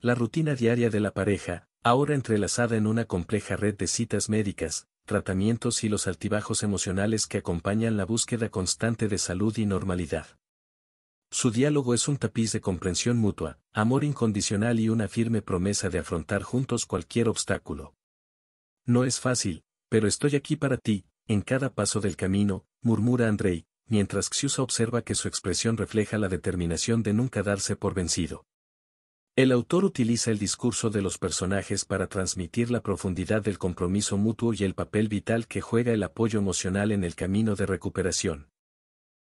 La rutina diaria de la pareja, ahora entrelazada en una compleja red de citas médicas, tratamientos y los altibajos emocionales que acompañan la búsqueda constante de salud y normalidad. Su diálogo es un tapiz de comprensión mutua, amor incondicional y una firme promesa de afrontar juntos cualquier obstáculo. No es fácil, pero estoy aquí para ti, en cada paso del camino, murmura Andrei, mientras Xiusa observa que su expresión refleja la determinación de nunca darse por vencido. El autor utiliza el discurso de los personajes para transmitir la profundidad del compromiso mutuo y el papel vital que juega el apoyo emocional en el camino de recuperación.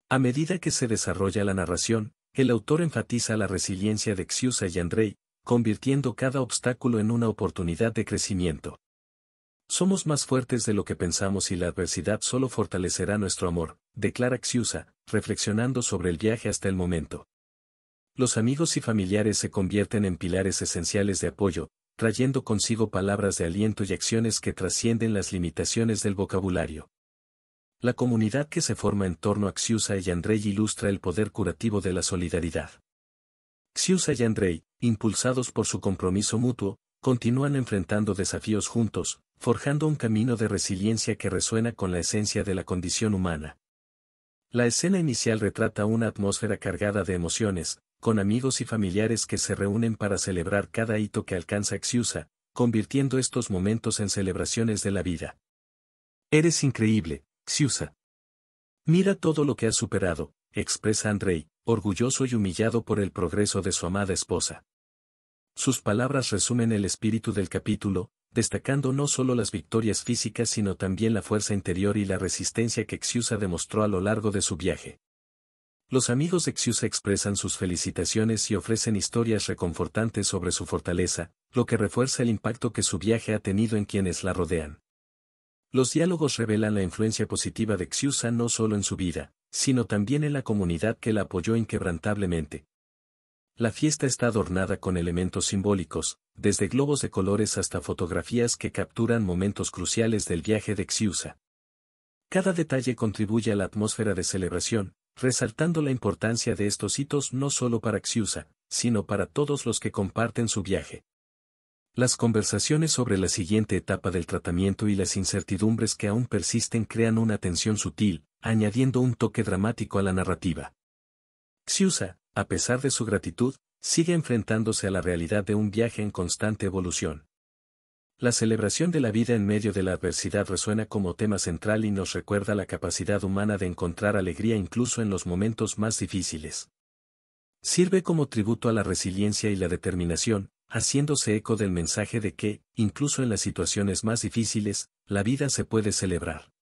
A medida que se desarrolla la narración, el autor enfatiza la resiliencia de Xiusa y Andrei, convirtiendo cada obstáculo en una oportunidad de crecimiento. Somos más fuertes de lo que pensamos y la adversidad solo fortalecerá nuestro amor, declara Xiusa, reflexionando sobre el viaje hasta el momento. Los amigos y familiares se convierten en pilares esenciales de apoyo, trayendo consigo palabras de aliento y acciones que trascienden las limitaciones del vocabulario. La comunidad que se forma en torno a Xiusa y Andrei ilustra el poder curativo de la solidaridad. Xiusa y Andrei, impulsados por su compromiso mutuo, continúan enfrentando desafíos juntos, forjando un camino de resiliencia que resuena con la esencia de la condición humana. La escena inicial retrata una atmósfera cargada de emociones, con amigos y familiares que se reúnen para celebrar cada hito que alcanza Xiusa, convirtiendo estos momentos en celebraciones de la vida. Eres increíble, Xiusa. Mira todo lo que has superado, expresa Andrei, orgulloso y humillado por el progreso de su amada esposa. Sus palabras resumen el espíritu del capítulo, destacando no solo las victorias físicas sino también la fuerza interior y la resistencia que Xiusa demostró a lo largo de su viaje. Los amigos de Xiusa expresan sus felicitaciones y ofrecen historias reconfortantes sobre su fortaleza, lo que refuerza el impacto que su viaje ha tenido en quienes la rodean. Los diálogos revelan la influencia positiva de Xiusa no solo en su vida, sino también en la comunidad que la apoyó inquebrantablemente. La fiesta está adornada con elementos simbólicos, desde globos de colores hasta fotografías que capturan momentos cruciales del viaje de Xiusa. Cada detalle contribuye a la atmósfera de celebración, resaltando la importancia de estos hitos no solo para Xiusa, sino para todos los que comparten su viaje. Las conversaciones sobre la siguiente etapa del tratamiento y las incertidumbres que aún persisten crean una tensión sutil, añadiendo un toque dramático a la narrativa. Xiusa, a pesar de su gratitud, sigue enfrentándose a la realidad de un viaje en constante evolución. La celebración de la vida en medio de la adversidad resuena como tema central y nos recuerda la capacidad humana de encontrar alegría incluso en los momentos más difíciles. Sirve como tributo a la resiliencia y la determinación, haciéndose eco del mensaje de que, incluso en las situaciones más difíciles, la vida se puede celebrar.